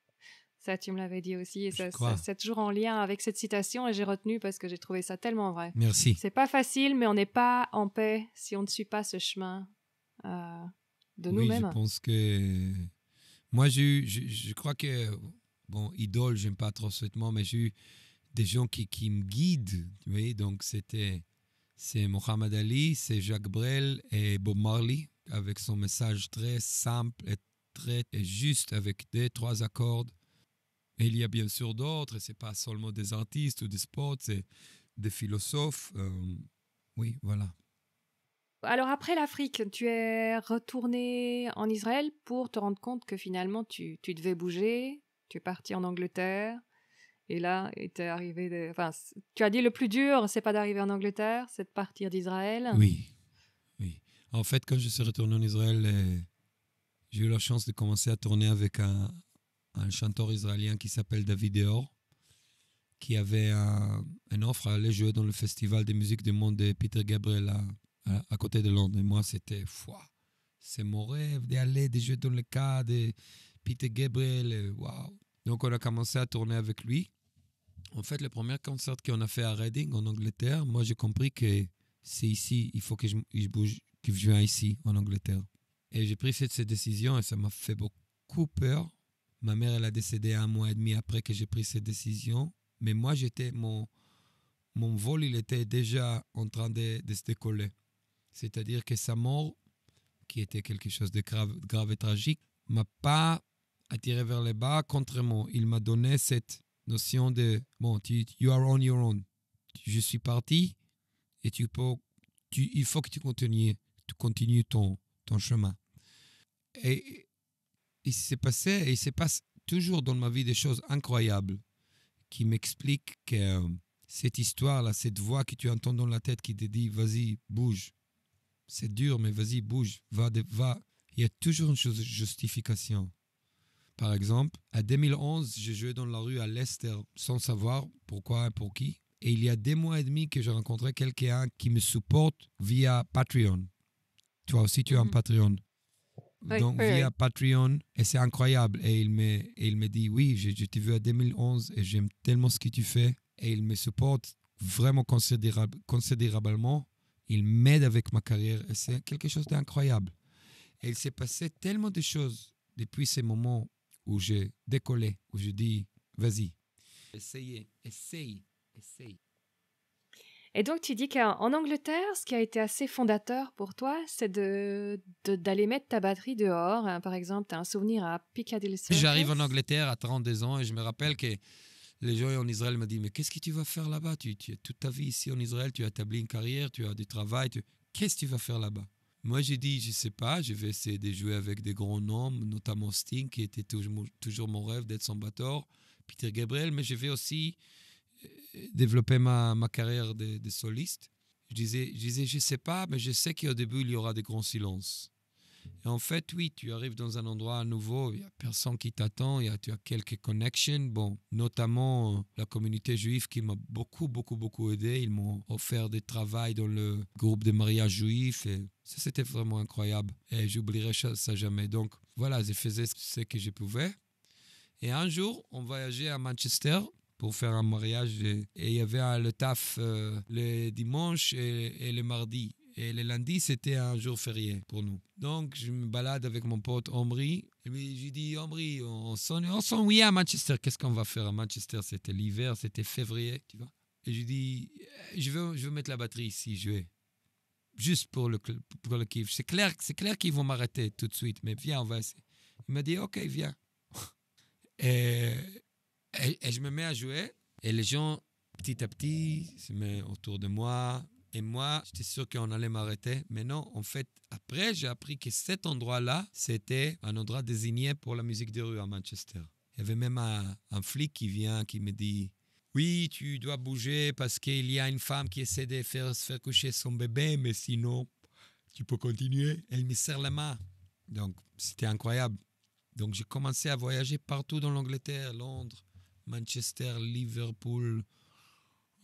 Ça, tu me l'avais dit aussi, et ça, c'est toujours en lien avec cette citation, et j'ai retenu parce que j'ai trouvé ça tellement vrai. Merci. C'est pas facile, mais on n'est pas en paix si on ne suit pas ce chemin euh, de nous-mêmes. Je pense que. Moi, je, je, crois que. Bon, idole, j'aime pas trop ce mais j'ai eu des gens qui, qui me guident. oui donc c'était. C'est Mohamed Ali, c'est Jacques Brel et Bob Marley, avec son message très simple et très juste, avec deux, trois accords. Et il y a bien sûr d'autres, c'est pas seulement des artistes ou des sports, c'est des philosophes. Euh, oui, voilà. Alors après l'Afrique, tu es retourné en Israël pour te rendre compte que finalement tu, devais bouger, tu es parti en Angleterre, et là, arrivé. Enfin, tu as dit le plus dur, c'est pas d'arriver en Angleterre, c'est de partir d'Israël. Oui, oui. En fait, quand je suis retourné en Israël, euh, j'ai eu la chance de commencer à tourner avec un, chanteur israélien qui s'appelle David Eor, qui avait un, une offre à aller jouer dans le festival de musique du monde de Peter Gabriel Hein, à, côté de Londres. Et moi, c'était, c'est mon rêve d'aller, de jouer dans le cas de Peter Gabriel. Euh, waouh! Donc, on a commencé à tourner avec lui. En fait, le premier concert qu'on a fait à Reading, en Angleterre, moi, j'ai compris que c'est ici, il faut que je, bouge, que je vienne ici, en Angleterre. Et j'ai pris cette, décision et ça m'a fait beaucoup peur. Ma mère, elle a décédé un mois et demi après que j'ai pris cette décision. Mais moi, j'étais, mon, mon vol, il était déjà en train de, de se décoller. C'est-à-dire que sa mort, qui était quelque chose de grave, grave et tragique, m'a pas attiré vers le bas, contrairement. Il m'a donné cette notion de bon, tu, you are on your own. Je suis parti et tu peux, tu, il faut que tu continues, tu continues ton, ton chemin. Et il s'est passé, et il se passe toujours dans ma vie des choses incroyables qui m'expliquent que euh, cette histoire-là, cette voix que tu entends dans la tête qui te dit vas-y, bouge, c'est dur, mais vas-y, bouge, va, va. Il y a toujours une chose, justification. Par exemple, à 2011, j'ai joué dans la rue à Leicester sans savoir pourquoi et pour qui. Et il y a deux mois et demi que j'ai rencontré quelqu'un qui me supporte via Patreon. Toi aussi, tu as un mhm. Patreon. Donc, via Patreon, et c'est incroyable. Et il me, il me dit Oui, je, t'ai vu à 2011 et j'aime tellement ce que tu fais. Et il me supporte vraiment considérable, considérablement. Il m'aide avec ma carrière. et C'est quelque chose d'incroyable. Et il s'est passé tellement de choses depuis ces moments où j'ai décollé, où je dis, vas-y, essayez, essaye, essaye. Et donc tu dis qu'en Angleterre, ce qui a été assez fondateur pour toi, c'est d'aller de, d'aller mettre ta batterie dehors. Hein, par exemple, tu as un souvenir à Piccadilly Circus. J'arrive en Angleterre à 32 ans et je me rappelle que les gens en Israël m'ont dit, mais qu'est-ce que tu vas faire là-bas tu, tu as toute ta vie ici en Israël, tu as établi une carrière, tu as du travail, qu'est-ce que tu vas faire là-bas Moi, j'ai dit, je ne sais pas, je vais essayer de jouer avec des grands noms, notamment Sting, qui était toujours, toujours mon rêve d'être son batteur, Peter Gabriel, mais je vais aussi euh, développer ma, carrière de, de soliste. Je disais, je disais, je sais pas, mais je sais qu'au début, il y aura des grands silences en fait, oui, tu arrives dans un endroit nouveau, il n'y a personne qui t'attend, il y a, tu as quelques connections. Bon, notamment euh, la communauté juive qui m'a beaucoup, beaucoup, beaucoup aidé. Ils m'ont offert des travaux dans le groupe de mariage juif. Et ça, c'était vraiment incroyable. Et j'oublierai ça jamais. Donc, voilà, je faisais ce que je pouvais. Et un jour, on voyageait à Manchester pour faire un mariage. Et il y avait le taf euh, le dimanche et, et, le mardi. Et le lundi, c'était un jour férié pour nous. Donc, je me balade avec mon pote Omri. Et je lui dis, Omri, on Oui à Manchester. Qu'est-ce qu'on va faire à Manchester C'était l'hiver, c'était février, tu vois. Et je dis, euh, je veux, je veux mettre la batterie ici, jouer. Juste pour le, pour le kiff. C'est clair, c'est clair qu'ils vont m'arrêter tout de suite, mais viens, on va essayer. Il m'a dit, OK, viens. et, et je me mets à jouer. Et les gens, petit à petit, se mettent autour de moi et moi, j'étais sûr qu'on allait m'arrêter. Mais non, en fait, après, j'ai appris que cet endroit-là, c'était un endroit désigné pour la musique de rue à Manchester. Il y avait même un, flic qui vient, qui me dit oui, tu dois bouger parce qu'il y a une femme qui essaie de faire, se faire coucher son bébé, mais sinon, tu peux continuer. Elle me serre la main. Donc, c'était incroyable. Donc, j'ai commencé à voyager partout dans l'Angleterre, Londres, Manchester, Liverpool,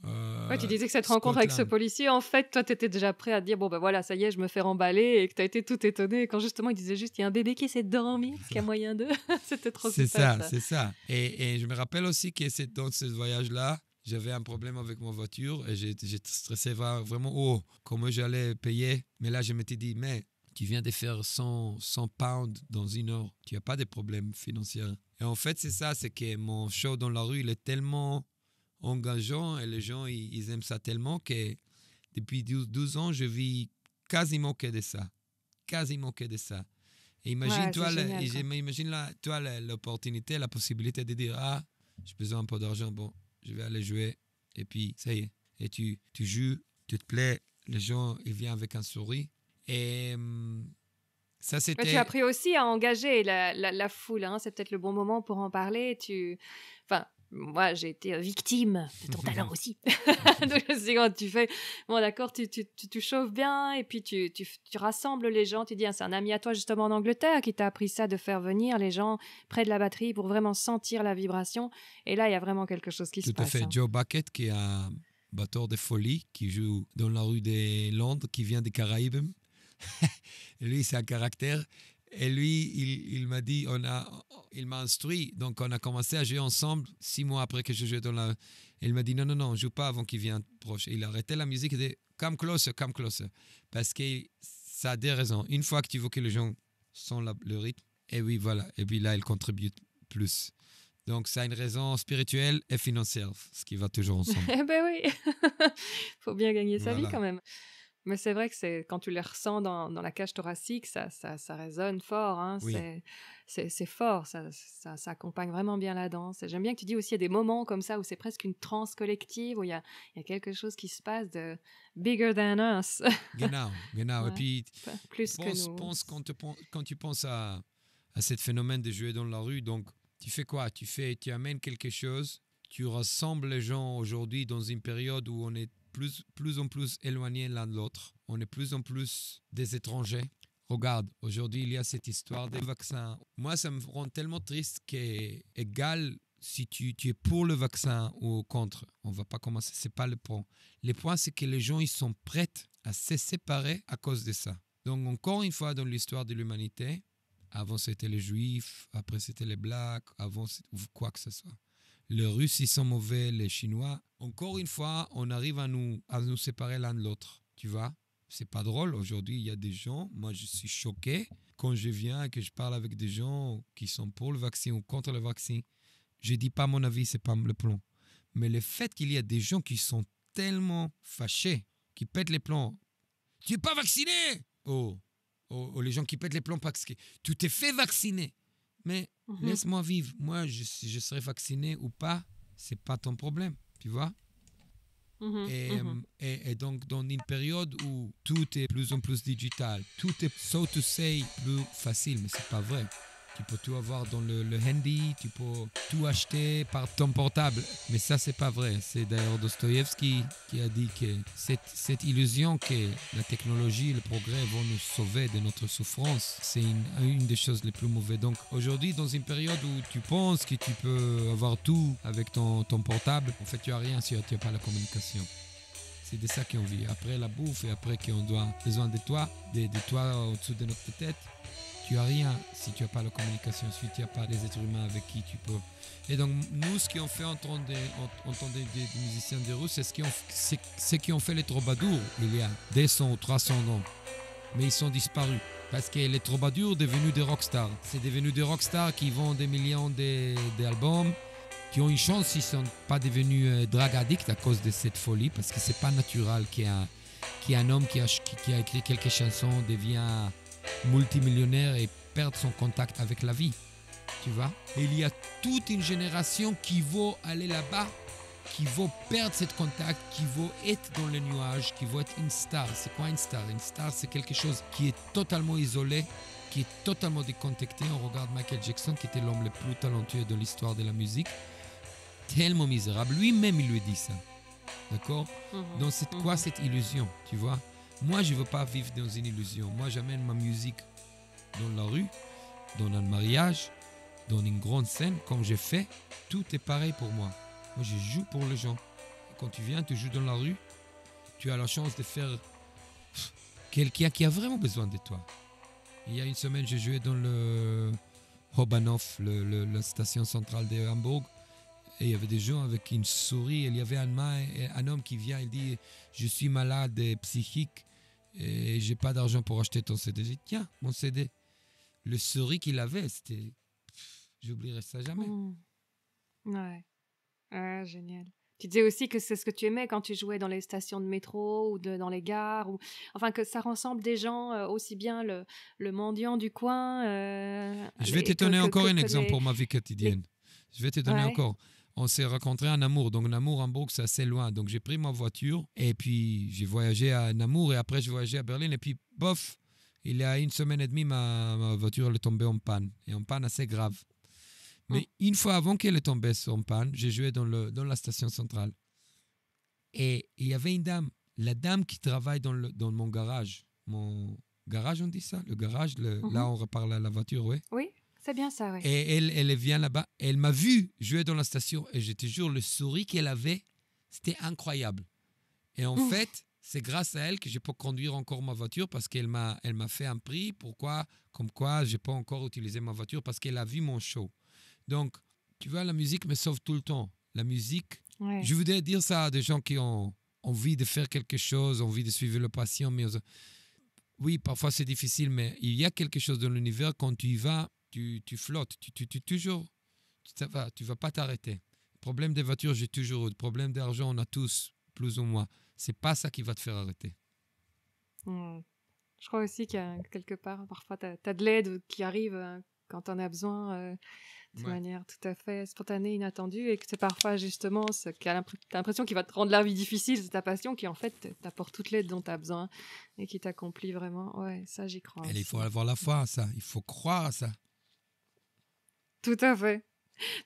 euh, tu disais que cette rencontre avec ce policier, en fait, toi, tu étais déjà prêt à dire bon, ben voilà, ça y est, je me fais remballer et que tu as été tout étonné. Quand justement, il disait juste il y a un bébé qui s'est dormi qu'il y a moyen de. C'était trop C'est ça, c'est ça. Et, je me rappelle aussi que c'est dans ce voyage-là, j'avais un problème avec ma voiture et j'étais stressé vraiment oh, comment j'allais payer. Mais là, je m'étais dit mais tu viens de faire 100, 100 pounds dans une heure, tu n'as pas de problème financier. Et en fait, c'est ça, c'est que mon show dans la rue, il est tellement engageant et les gens, ils, aiment ça tellement que depuis 12, ans, je vis quasiment que de ça. Quasiment que de ça. Et imagine, toi, imagine la, l'opportunité, la possibilité de dire Ah, j'ai besoin un peu d'argent, bon, je vais aller jouer. Et puis, ça y est. Et tu, tu joues, tu te plais, les gens, ils viennent avec un sourire. Et. Hum, ça, c'est tu appris aussi à engager la, foule. Hein. C'est peut-être le bon moment pour en parler. Tu... Enfin, moi, j'ai été euh, victime de ton talent aussi. Donc, c'est quand tu fais, bon, d'accord, tu, tu, tu, chauffes bien, et puis tu, rassembles les gens, tu dis, hein, c'est un ami à toi, justement, en Angleterre, qui t'a appris ça, de faire venir les gens près de la batterie pour vraiment sentir la vibration. Et là, il y a vraiment quelque chose qui se passe. Tout à fait. Hein. Joe Bucket, qui est un batteur de folie, qui joue dans la rue de Londres, qui vient des Caraïbes. Lui, c'est un caractère et lui, il, il m'a dit, on a, il m'a instruit. Donc, on a commencé à jouer ensemble six mois après que je jouais dans la. il m'a dit, non, non, non, joue pas avant qu'il vienne proche. il a arrêté la musique et dit, come closer, come closer. Parce que ça a des raisons. Une fois que tu vois que les gens sont le rythme, et oui, voilà. Et puis là, ils contribuent plus. Donc, ça a une raison spirituelle et financière, ce qui va toujours ensemble. eh ben oui, faut bien gagner sa vie quand même. Mais c'est vrai que c'est quand tu les ressens dans, dans la cage thoracique, ça, ça, ça résonne fort. Hein, C'est fort, ça, ça, accompagne vraiment bien la danse. J'aime bien que tu dis aussi, il y a des moments comme ça où c'est presque une transe collective, où il y a, y a quelque chose qui se passe de bigger than us. Genau, genau. Et puis, Plus que nous. quand, quand, tu penses à, à ce phénomène de jouer dans la rue, donc tu fais quoi tu, fais, tu amènes quelque chose, tu rassembles les gens aujourd'hui dans une période où on est plus, plus en plus éloignés l'un de l'autre. On est plus en plus des étrangers. Regarde, aujourd'hui, il y a cette histoire des vaccins. Moi, ça me rend tellement triste égal si tu, es pour le vaccin ou contre, on va pas commencer, c'est pas le point. Le point, c'est que les gens, ils sont prêts à se séparer à cause de ça. Donc, encore une fois, dans l'histoire de l'humanité, avant c'était les juifs, après c'était les blacks, avant quoi que ce soit. Les Russes, ils sont mauvais, les Chinois. Encore une fois, on arrive à nous, à nous séparer l'un de l'autre, tu vois c'est pas drôle. Aujourd'hui, il y a des gens, moi je suis choqué quand je viens et que je parle avec des gens qui sont pour le vaccin ou contre le vaccin. Je dis pas mon avis, c'est pas le plan. Mais le fait qu'il y a des gens qui sont tellement fâchés, qui pètent les plans. Tu n'es pas vacciné oh, oh. oh, les gens qui pètent les plans parce que tu t'es fait vacciner mais mhm. laisse-moi vivre. Moi, je, je serai vacciné ou pas, c'est pas ton problème, tu vois. Mhm, mhm. Euh, et, donc, dans une période où tout est plus en plus digital, tout est, so to say, plus facile, mais c'est pas vrai. Tu peux tout avoir dans le, le, handy, tu peux tout acheter par ton portable. Mais ça, c'est pas vrai. C'est d'ailleurs Dostoïevski qui a dit que cette, cette, illusion que la technologie, le progrès vont nous sauver de notre souffrance, c'est une, une, des choses les plus mauvaises. Donc aujourd'hui, dans une période où tu penses que tu peux avoir tout avec ton, ton portable, en fait, tu as rien si tu n'as pas la communication. C'est de ça qu'on vit. Après la bouffe et après qu'on doit besoin de toi, de, de toi au-dessus de notre tête, tu as rien si tu n'as pas la communication, si tu n'as pas des êtres humains avec qui tu peux. Et donc, nous, ce qui ont fait entendre des, musiciens de Russes, c'est ce qu'ont fait les troubadours il y a 200 ou 300 ans. Mais ils sont disparus. Parce que les troubadours sont devenus des rockstars. C'est devenu des rockstars qui vendent des millions d'albums, qui ont une chance s'ils ne sont pas devenus euh, drag addicts à cause de cette folie, parce que c'est pas naturel qu'un homme qui a, qui a écrit quelques chansons devient multimillionnaire et perdre son contact avec la vie. Tu vois Il y a toute une génération qui veut aller là-bas, qui veut perdre cette contact, qui veut être dans le nuage qui veut être une star. C'est quoi une star Une star, c'est quelque chose qui est totalement isolé, qui est totalement déconnecté. On regarde Michael Jackson, qui était l'homme le plus talentueux de l'histoire de la musique, tellement misérable. Lui-même, il lui dit ça. D'accord mhm. Donc, c'est quoi mhm. cette illusion Tu vois moi, je ne veux pas vivre dans une illusion. Moi, j'amène ma musique dans la rue, dans un mariage, dans une grande scène, comme j'ai fait, Tout est pareil pour moi. Moi, je joue pour les gens. Quand tu viens, tu joues dans la rue, tu as la chance de faire quelqu'un qui a vraiment besoin de toi. Il y a une semaine, j'ai joué dans le Hobanov, la station centrale de Hambourg. Et il y avait des gens avec une souris. Il y avait un, un homme qui vient, il dit Je suis malade et psychique et j'ai pas d'argent pour acheter ton CD. J'ai dit, tiens, mon CD. Le souris qu'il avait, c'était. J'oublierai ça jamais. Mmh. Ouais. Ah, génial. Tu disais aussi que c'est ce que tu aimais quand tu jouais dans les stations de métro ou de, dans les gares, ou enfin que ça rassemble des gens euh, aussi bien le, le, mendiant du coin. Euh, Je vais te donner encore un exemple pour ma vie quotidienne. Je vais te donner encore on s'est rencontrés à Namur, Donc Namur, Hambourg, c'est assez loin. Donc j'ai pris ma voiture et puis j'ai voyagé à Namur et après j'ai voyagé à Berlin. Et puis, bof, il y a une semaine et demie, ma, voiture elle est tombée en panne. Et en panne assez grave. Mais ah. une fois avant qu'elle tombe en panne, j'ai joué dans, le, dans la station centrale. Et il y avait une dame, la dame qui travaille dans, dans mon garage. Mon garage, on dit ça Le garage, le, là mhm. on reparle à la voiture, oui Oui. C'est bien ça, oui. Et elle, elle vient là-bas, elle m'a vu jouer dans la station, et j'étais toujours le sourire qu'elle avait, c'était incroyable. Et en fait, c'est grâce à elle que je peux conduire encore ma voiture parce qu'elle m'a, elle m'a fait un prix. Pourquoi Comme quoi, je pas encore utilisé ma voiture parce qu'elle a vu mon show. Donc, tu vois, la musique me sauve tout le temps. La musique, je voudrais dire ça à des gens qui ont envie de faire quelque chose, envie de suivre le patient. Mais oui, parfois c'est difficile, mais il y a quelque chose dans l'univers quand tu y vas tu, tu flottes, tu, tu, tu toujours, tu vas pas t'arrêter. Problème des voitures, j'ai toujours eu. Problème d'argent, on a tous, plus ou moins. C'est pas ça qui va te faire arrêter. Hmm. Je crois aussi qu'il y a quelque part, parfois, tu as, de l'aide qui arrive hein, quand quand on a besoin, euh, de manière tout à fait spontanée, inattendue, et que c'est parfois justement ce qui a l'impression qu'il va te rendre la vie difficile, c'est ta passion qui en fait t'apporte toute l'aide dont tu as besoin et qui t'accomplit vraiment. Ouais, ça j'y crois. il faut avoir la foi à ça, il faut croire à ça. Tout à fait.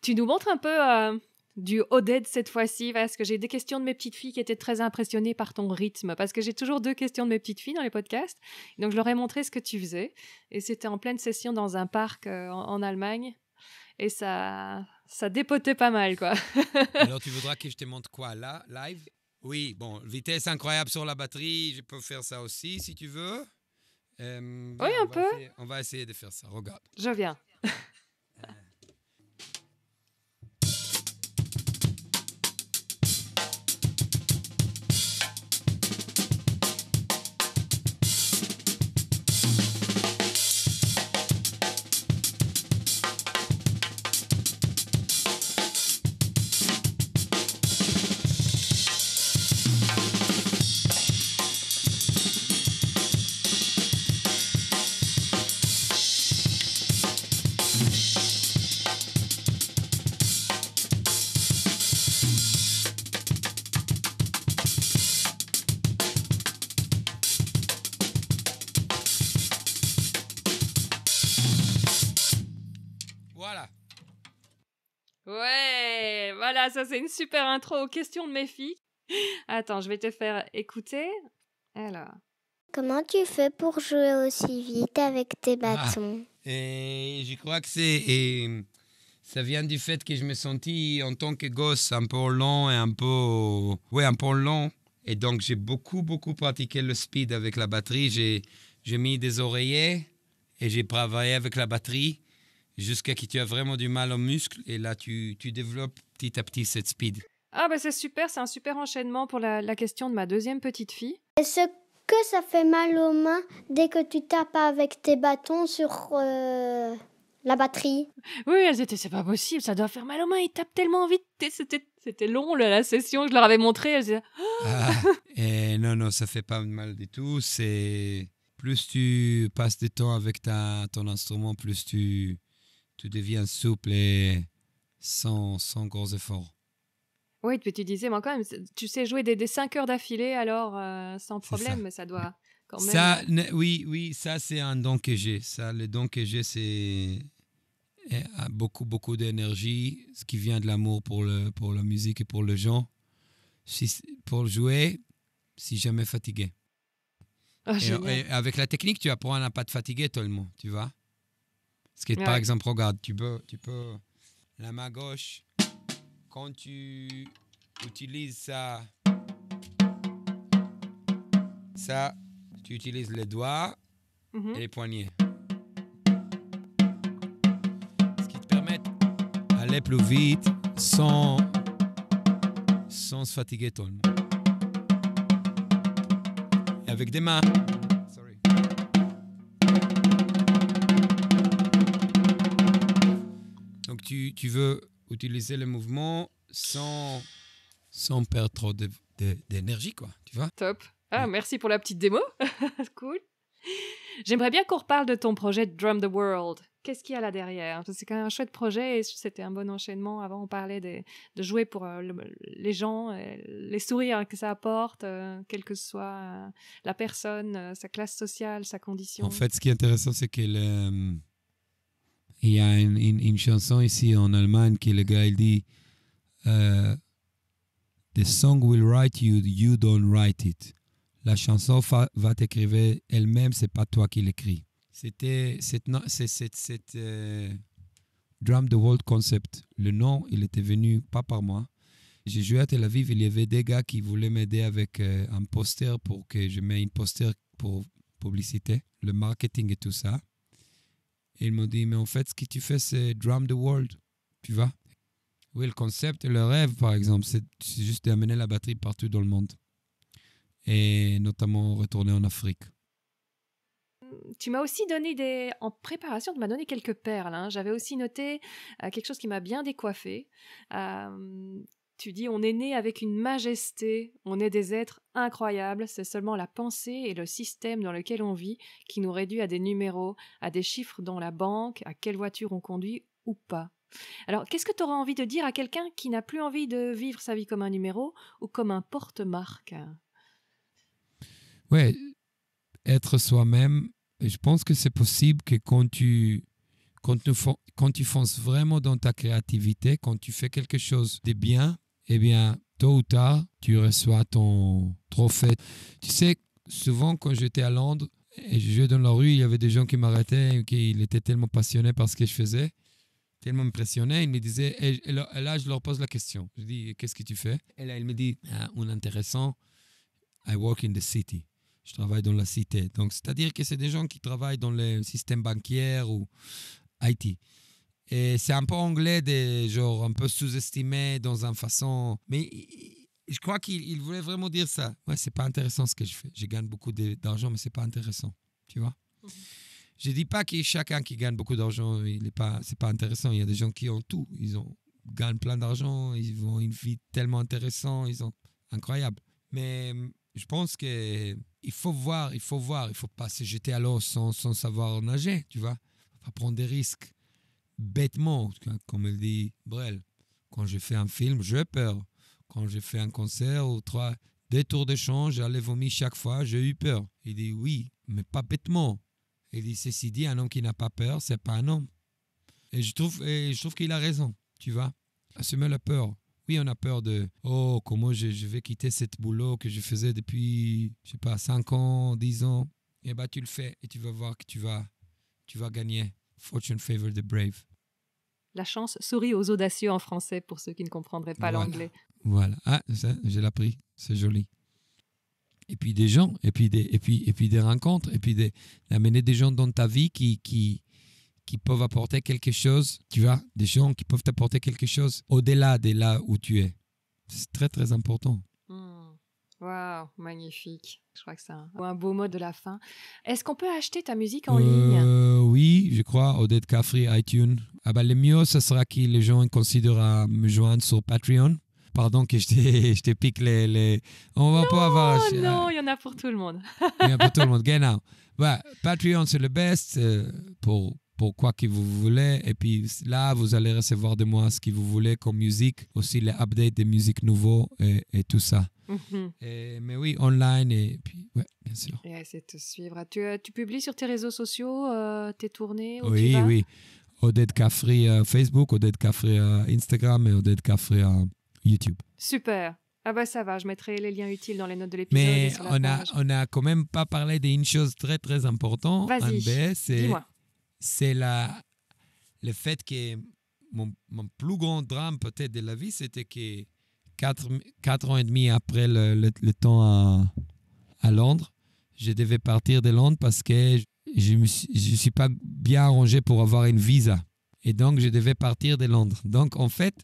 Tu nous montres un peu du euh, du Oded cette fois-ci, parce que j'ai des questions de mes petites filles qui étaient très impressionnées par ton rythme, parce que j'ai toujours deux questions de mes petites filles dans les podcasts. Donc je leur ai montré ce que tu faisais, et c'était en pleine session dans un parc euh, en, Allemagne, et ça, ça dépotait pas mal, quoi. Alors tu voudras que je te montre quoi là, live Oui, bon, vitesse incroyable sur la batterie, je peux faire ça aussi si tu veux. Euh, oui, un peu. on va essayer de faire ça. Regarde. Je viens. c'est une super intro aux questions de mes filles. Attends, je vais te faire écouter. Alors. Comment tu fais pour jouer aussi vite avec tes ah, bâtons et Je crois que c'est. Ça vient du fait que je me sentis en tant que gosse un peu long et un peu. Oui, un peu long Et donc j'ai beaucoup, beaucoup pratiqué le speed avec la batterie. J'ai mis des oreillers et j'ai travaillé avec la batterie jusqu'à qui tu as vraiment du mal aux muscles et là tu, développes petit à petit cette speed. Ah bah c'est super, c'est un super enchaînement pour la, question de ma deuxième petite fille. Est-ce que ça fait mal aux mains dès que tu tapes avec tes bâtons sur euh, la batterie Oui, elles étaient, c'est pas possible, ça doit faire mal aux mains, ils tapent tellement vite, c'était long la session, je leur avais montré, ah, ah. et non, non, ça fait pas mal du tout, c'est... Plus tu passes du temps avec ta, ton instrument, plus tu, tu deviens souple et sans, sans gros efforts. Oui, tu disais, moi quand même, tu sais jouer des, des 5 heures d'affilée, alors euh, sans problème, ça. mais ça doit quand même. Ça, euh, oui, oui, ça c'est un don que j'ai. Ça, le don que j'ai, c'est eh, beaucoup, beaucoup d'énergie, ce qui vient de l'amour pour, le, pour la musique et pour le gens. Si, pour jouer, si jamais fatigué. Oh, avec la technique, tu apprends à ne pas te fatiguer monde tu vois. Ce qui est, par exemple, regarde, tu peux, tu peux, la main gauche, quand tu utilises ça, ça, tu utilises les doigts mhm. et les poignets. Ce qui te permet d'aller plus vite sans, sans se fatiguer et Avec des mains. tu, veux utiliser le mouvement sans, sans perdre trop d'énergie, quoi. Tu vois Top. Ah, merci pour la petite démo. cool. J'aimerais bien qu'on reparle de ton projet Drum the World. Qu'est-ce qu'il y a là derrière C'est quand même un chouette projet et c'était un bon enchaînement. Avant, on parlait de, jouer pour euh, les gens, euh, les sourires hein, que ça apporte, euh, quelle que soit la personne, sa classe sociale, sa condition. En fait, ce qui est intéressant, c'est que il y a une, chanson ici en Allemagne qui le gars il dit euh, The song will write you, you don't write it. La chanson va t'écrire elle-même, c'est pas toi qui l'écris. C'était cette, cette, cette euh, Drum the World Concept. Le nom, il était venu pas par moi. J'ai joué à Tel Aviv, il y avait des gars qui voulaient m'aider avec euh, un poster pour que je mette un poster pour publicité, le marketing et tout ça. Ils m'ont dit, mais en fait, ce que tu fais, c'est drum the world, tu vois. Oui, le concept et le rêve, par exemple, c'est juste d'amener la batterie partout dans le monde. Et notamment retourner en Afrique. Tu m'as aussi donné des... En préparation, tu m'as donné quelques perles. Hein. J'avais aussi noté euh, quelque chose qui m'a bien décoiffé. Euh, tu dis on est né avec une majesté, on est des êtres incroyables, c'est seulement la pensée et le système dans lequel on vit qui nous réduit à des numéros, à des chiffres dans la banque, à quelle voiture on conduit ou pas. Alors qu'est-ce que tu auras envie de dire à quelqu'un qui n'a plus envie de vivre sa vie comme un numéro ou comme un porte-marque Ouais, être soi-même, je pense que c'est possible que quand tu quand tu, quand tu fonces vraiment dans ta créativité, quand tu fais quelque chose de bien, eh bien, tôt ou tard, tu reçois ton trophée. Tu sais, souvent quand j'étais à Londres et je jouais dans la rue, il y avait des gens qui m'arrêtaient, qui étaient tellement passionnés par ce que je faisais, tellement impressionnés, ils me disaient, et là je leur pose la question, je dis, qu'est-ce que tu fais Et là, ils me dit, ah, un intéressant, I work in the city. Je travaille dans la cité. Donc, c'est-à-dire que c'est des gens qui travaillent dans le système bancaire ou IT. Et c'est un peu anglais, de genre un peu sous-estimé dans un façon. Mais je crois qu'il voulait vraiment dire ça. Ouais, c'est pas intéressant ce que je fais. Je gagne beaucoup d'argent, mais c'est pas intéressant. Tu vois mhm. Je dis pas que chacun qui gagne beaucoup d'argent, il est pas, c'est pas intéressant. Il y a des gens qui ont tout. Ils ont, gagnent plein d'argent, ils ont une vie tellement intéressante, ils ont incroyable Mais je pense que il faut voir, il faut voir, il faut pas se jeter à l'eau sans, sans savoir nager, tu vois. Faut pas prendre des risques bêtement, comme il dit Brel. Quand je fais un film, j'ai peur. Quand je fais un concert ou trois, deux tours de d'échange, j'allais vomir chaque fois, j'ai eu peur. Il dit oui, mais pas bêtement. Il dit ceci dit, un homme qui n'a pas peur, c'est pas un homme. Et je trouve, et je trouve qu'il a raison, tu vois. Assumer ah, la peur. Oui, on a peur de oh, comment je, vais quitter cette boulot que je faisais depuis, je sais pas, 5 ans, 10 ans. Et eh bah, ben, tu le fais et tu vas voir que tu vas, tu vas gagner. Fortune favor the brave. La chance sourit aux audacieux en français pour ceux qui ne comprendraient pas l'anglais. Voilà. Ah, j'ai l'appris. C'est joli. Et puis des gens, et puis des, et puis, et puis des rencontres, et puis d'amener des gens dans ta vie qui, qui, qui peuvent apporter quelque chose, tu vois, des gens qui peuvent t'apporter quelque chose au-delà de là où tu es. C'est très, très important. Waouh, magnifique. Je crois que c'est un, beau mot de la fin. Est-ce qu'on peut acheter ta musique en euh, ligne Oui, je crois, Odette Caffrey, iTunes. Ah bah, le mieux, ce sera que les gens considèrent me joindre sur Patreon. Pardon que je t'ai, je pique les, les, On va pas avoir... Non, il y en a pour tout le monde. Il y en a pour tout le monde, genau. Patreon, c'est le best euh, pour pour quoi que vous voulez. Et puis là, vous allez recevoir de moi ce que vous voulez comme musique, aussi les updates des musiques nouveaux et, tout ça. Mhm. mais oui, online et puis, ouais, bien sûr. Et c'est te suivre. Tu, euh, tu, publies sur tes réseaux sociaux euh, tes tournées Oui, oui. Odette Cafri à euh, Facebook, Odette Cafri à Instagram et Odette Cafri YouTube. Super. Ah bah ça va, je mettrai les liens utiles dans les notes de l'épisode. Mais on a, on a quand même pas parlé d'une chose très très importante, Vas-y, c'est c'est le fait que mon, plus grand drame peut-être de la vie, c'était que quatre, quatre ans et demi après le, temps à, Londres, je devais partir de Londres parce que je ne suis, pas bien arrangé pour avoir une visa. Et donc, je devais partir de Londres. Donc, en fait,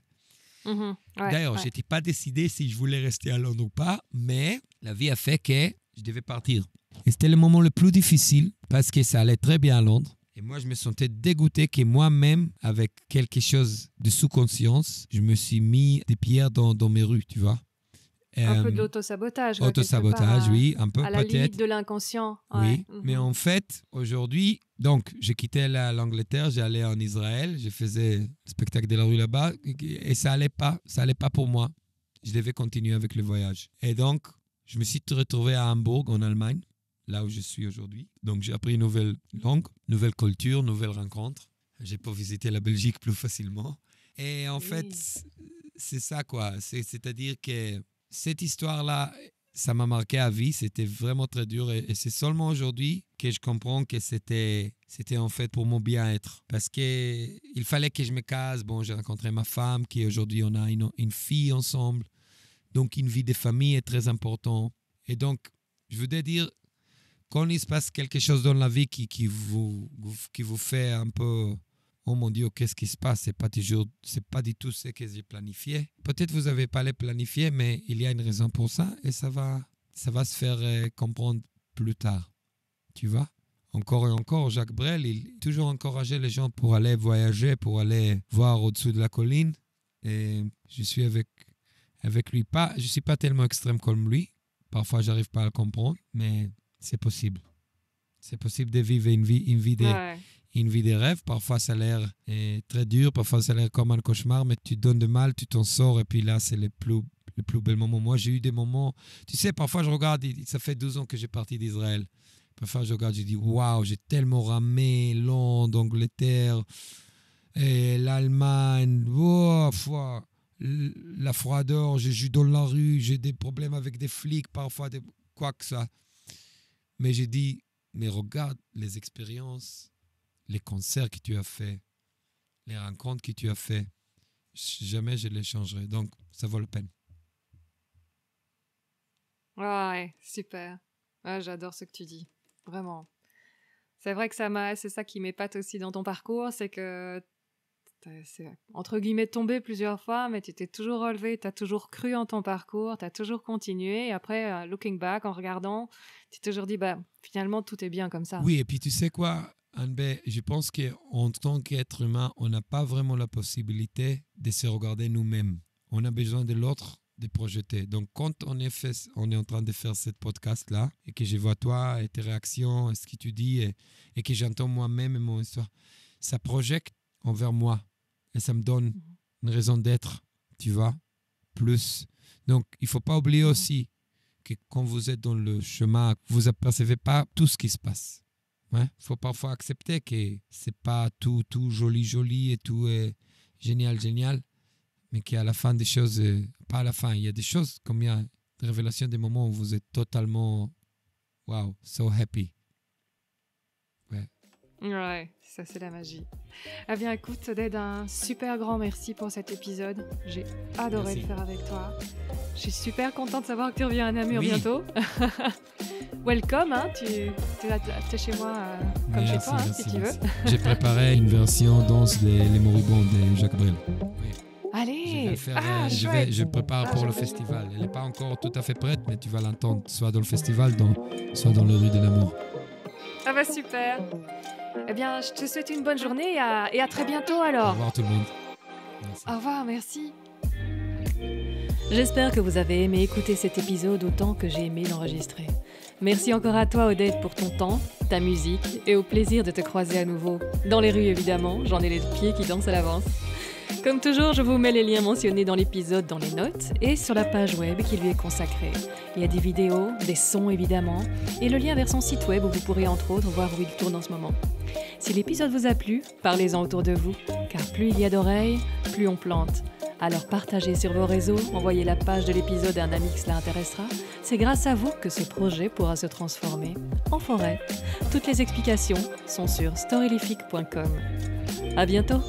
mm-hmm. d'ailleurs, je n'étais pas décidé si je voulais rester à Londres ou pas, mais la vie a fait que je devais partir. Et c'était le moment le plus difficile parce que ça allait très bien à Londres. Et moi, je me sentais dégoûté que moi-même, avec quelque chose de sous-conscience, je me suis mis des pierres dans, mes rues, tu vois. Un euh, peu Auto Autosabotage, oui, un peu peut-être. À la limite de l'inconscient. Oui, mhm. mais en fait, aujourd'hui, donc, j'ai quitté l'Angleterre, j'allais en Israël, je faisais le spectacle de la rue là-bas, et ça allait pas, ça allait pas pour moi. Je devais continuer avec le voyage. Et donc, je me suis retrouvé à Hambourg, en Allemagne, là où je suis aujourd'hui. Donc j'ai appris une nouvelle langue, nouvelle culture, nouvelle rencontre. J'ai pu visiter la Belgique plus facilement. Et en fait, c'est ça quoi. C'est-à-dire que cette histoire-là, ça m'a marqué à vie. C'était vraiment très dur. Et, c'est seulement aujourd'hui que je comprends que c'était c'était en fait pour mon bien-être. Parce que il fallait que je me case. Bon, j'ai rencontré ma femme qui aujourd'hui on a une, fille ensemble. Donc une vie de famille est très importante. Et donc, je voudrais dire, quand il se passe quelque chose dans la vie qui, vous, qui vous fait un peu oh mon Dieu, qu'est-ce qui se passe C'est pas toujours, c'est pas du tout ce que j'ai planifié. Peut-être vous avez pas les planifié, mais il y a une raison pour ça et ça va, ça va se faire euh, comprendre plus tard. Tu vois Encore et encore, Jacques Brel, il toujours encourageait les gens pour aller voyager, pour aller voir au-dessous de la colline. Et je suis avec, avec lui. Pas, je suis pas tellement extrême comme lui. Parfois, j'arrive pas à le comprendre, mais c'est possible. C'est possible de vivre une vie, une vie de, vie des rêves Parfois, ça a l'air euh, très dur, parfois, ça a l'air comme un cauchemar, mais tu donnes de mal, tu t'en sors, et puis là, c'est le plus, le plus bel moment. Moi, j'ai eu des moments, tu sais, parfois, je regarde, ça fait 12 ans que j'ai parti d'Israël. Parfois, je regarde, je dis, waouh, j'ai tellement ramé Londres, Angleterre, et euh, l'Allemagne, la froideur, je joue dans la rue, j'ai des problèmes avec des flics, parfois, quoi que ça. Mais j'ai dit, mais regarde les expériences, les concerts que tu as faits, les rencontres que tu as faites. Jamais je les changerai. Donc, ça vaut la peine. Ouais, super. J'adore ce que tu dis. Vraiment. C'est vrai que ça m'a, c'est ça qui m'épate aussi dans ton parcours, c'est que c'est entre guillemets tombé plusieurs fois, mais tu t'es toujours relevé, tu as toujours cru en ton parcours, tu as toujours continué. Et après, euh, looking back, en regardant, tu t'es toujours dit, bah, finalement, tout est bien comme ça. Oui, et puis tu sais quoi, Anne je pense qu'en tant qu'être humain, on n'a pas vraiment la possibilité de se regarder nous-mêmes. On a besoin de l'autre de projeter. Donc, quand on est, on est en train de faire ce podcast-là, et que je vois toi, et tes réactions, ce que tu dis, et, et que j'entends moi-même et mon histoire, ça projette envers moi et ça me donne mhm. une raison d'être, tu vois, plus. Donc, il faut pas oublier mhm. aussi que quand vous êtes dans le chemin, vous percevez pas tout ce qui se passe. Il faut parfois accepter que c'est pas tout, tout joli, joli et tout est génial, génial, mais qu'à la fin des choses, euh, pas à la fin, il y a des choses comme il y a des révélations, des moments où vous êtes totalement wow, so happy. Ouais, ça c'est la magie. Eh bien écoute, un super grand merci pour cet épisode. J'ai adoré le faire avec toi. Je suis super contente de savoir que tu reviens à Namur bientôt. Welcome, hein, tu es, chez moi euh, comme chez toi, hein, si tu veux. J'ai préparé une version danse des Les Moribonds de Jacques Brel. Allez, je, vais ah, euh, je, prépare ah, pour le festival. Elle n'est pas encore tout à fait prête, mais tu vas l'entendre soit dans le festival, soit dans le rue de l'amour. ça ah, va bah, super eh bien, je te souhaite une bonne journée et à, très bientôt alors. Au revoir tout le monde. Au revoir, merci. J'espère que vous avez aimé écouter cet épisode autant que j'ai aimé l'enregistrer. Merci encore à toi Odette pour ton temps, ta musique et au plaisir de te croiser à nouveau. Dans les rues évidemment, j'en ai les pieds qui dansent à l'avance. Comme toujours, je vous mets les liens mentionnés dans l'épisode dans les notes et sur la page web qui lui est consacrée. Il y a des vidéos, des sons évidemment, et le lien vers son site web où vous pourrez entre autres voir où il tourne en ce moment. Si l'épisode vous a plu, parlez-en autour de vous, car plus il y a d'oreilles, plus on plante. Alors partagez sur vos réseaux, envoyez la page de l'épisode à un ami qui cela intéressera. C'est grâce à vous que ce projet pourra se transformer en forêt. Toutes les explications sont sur storylific.com. À bientôt!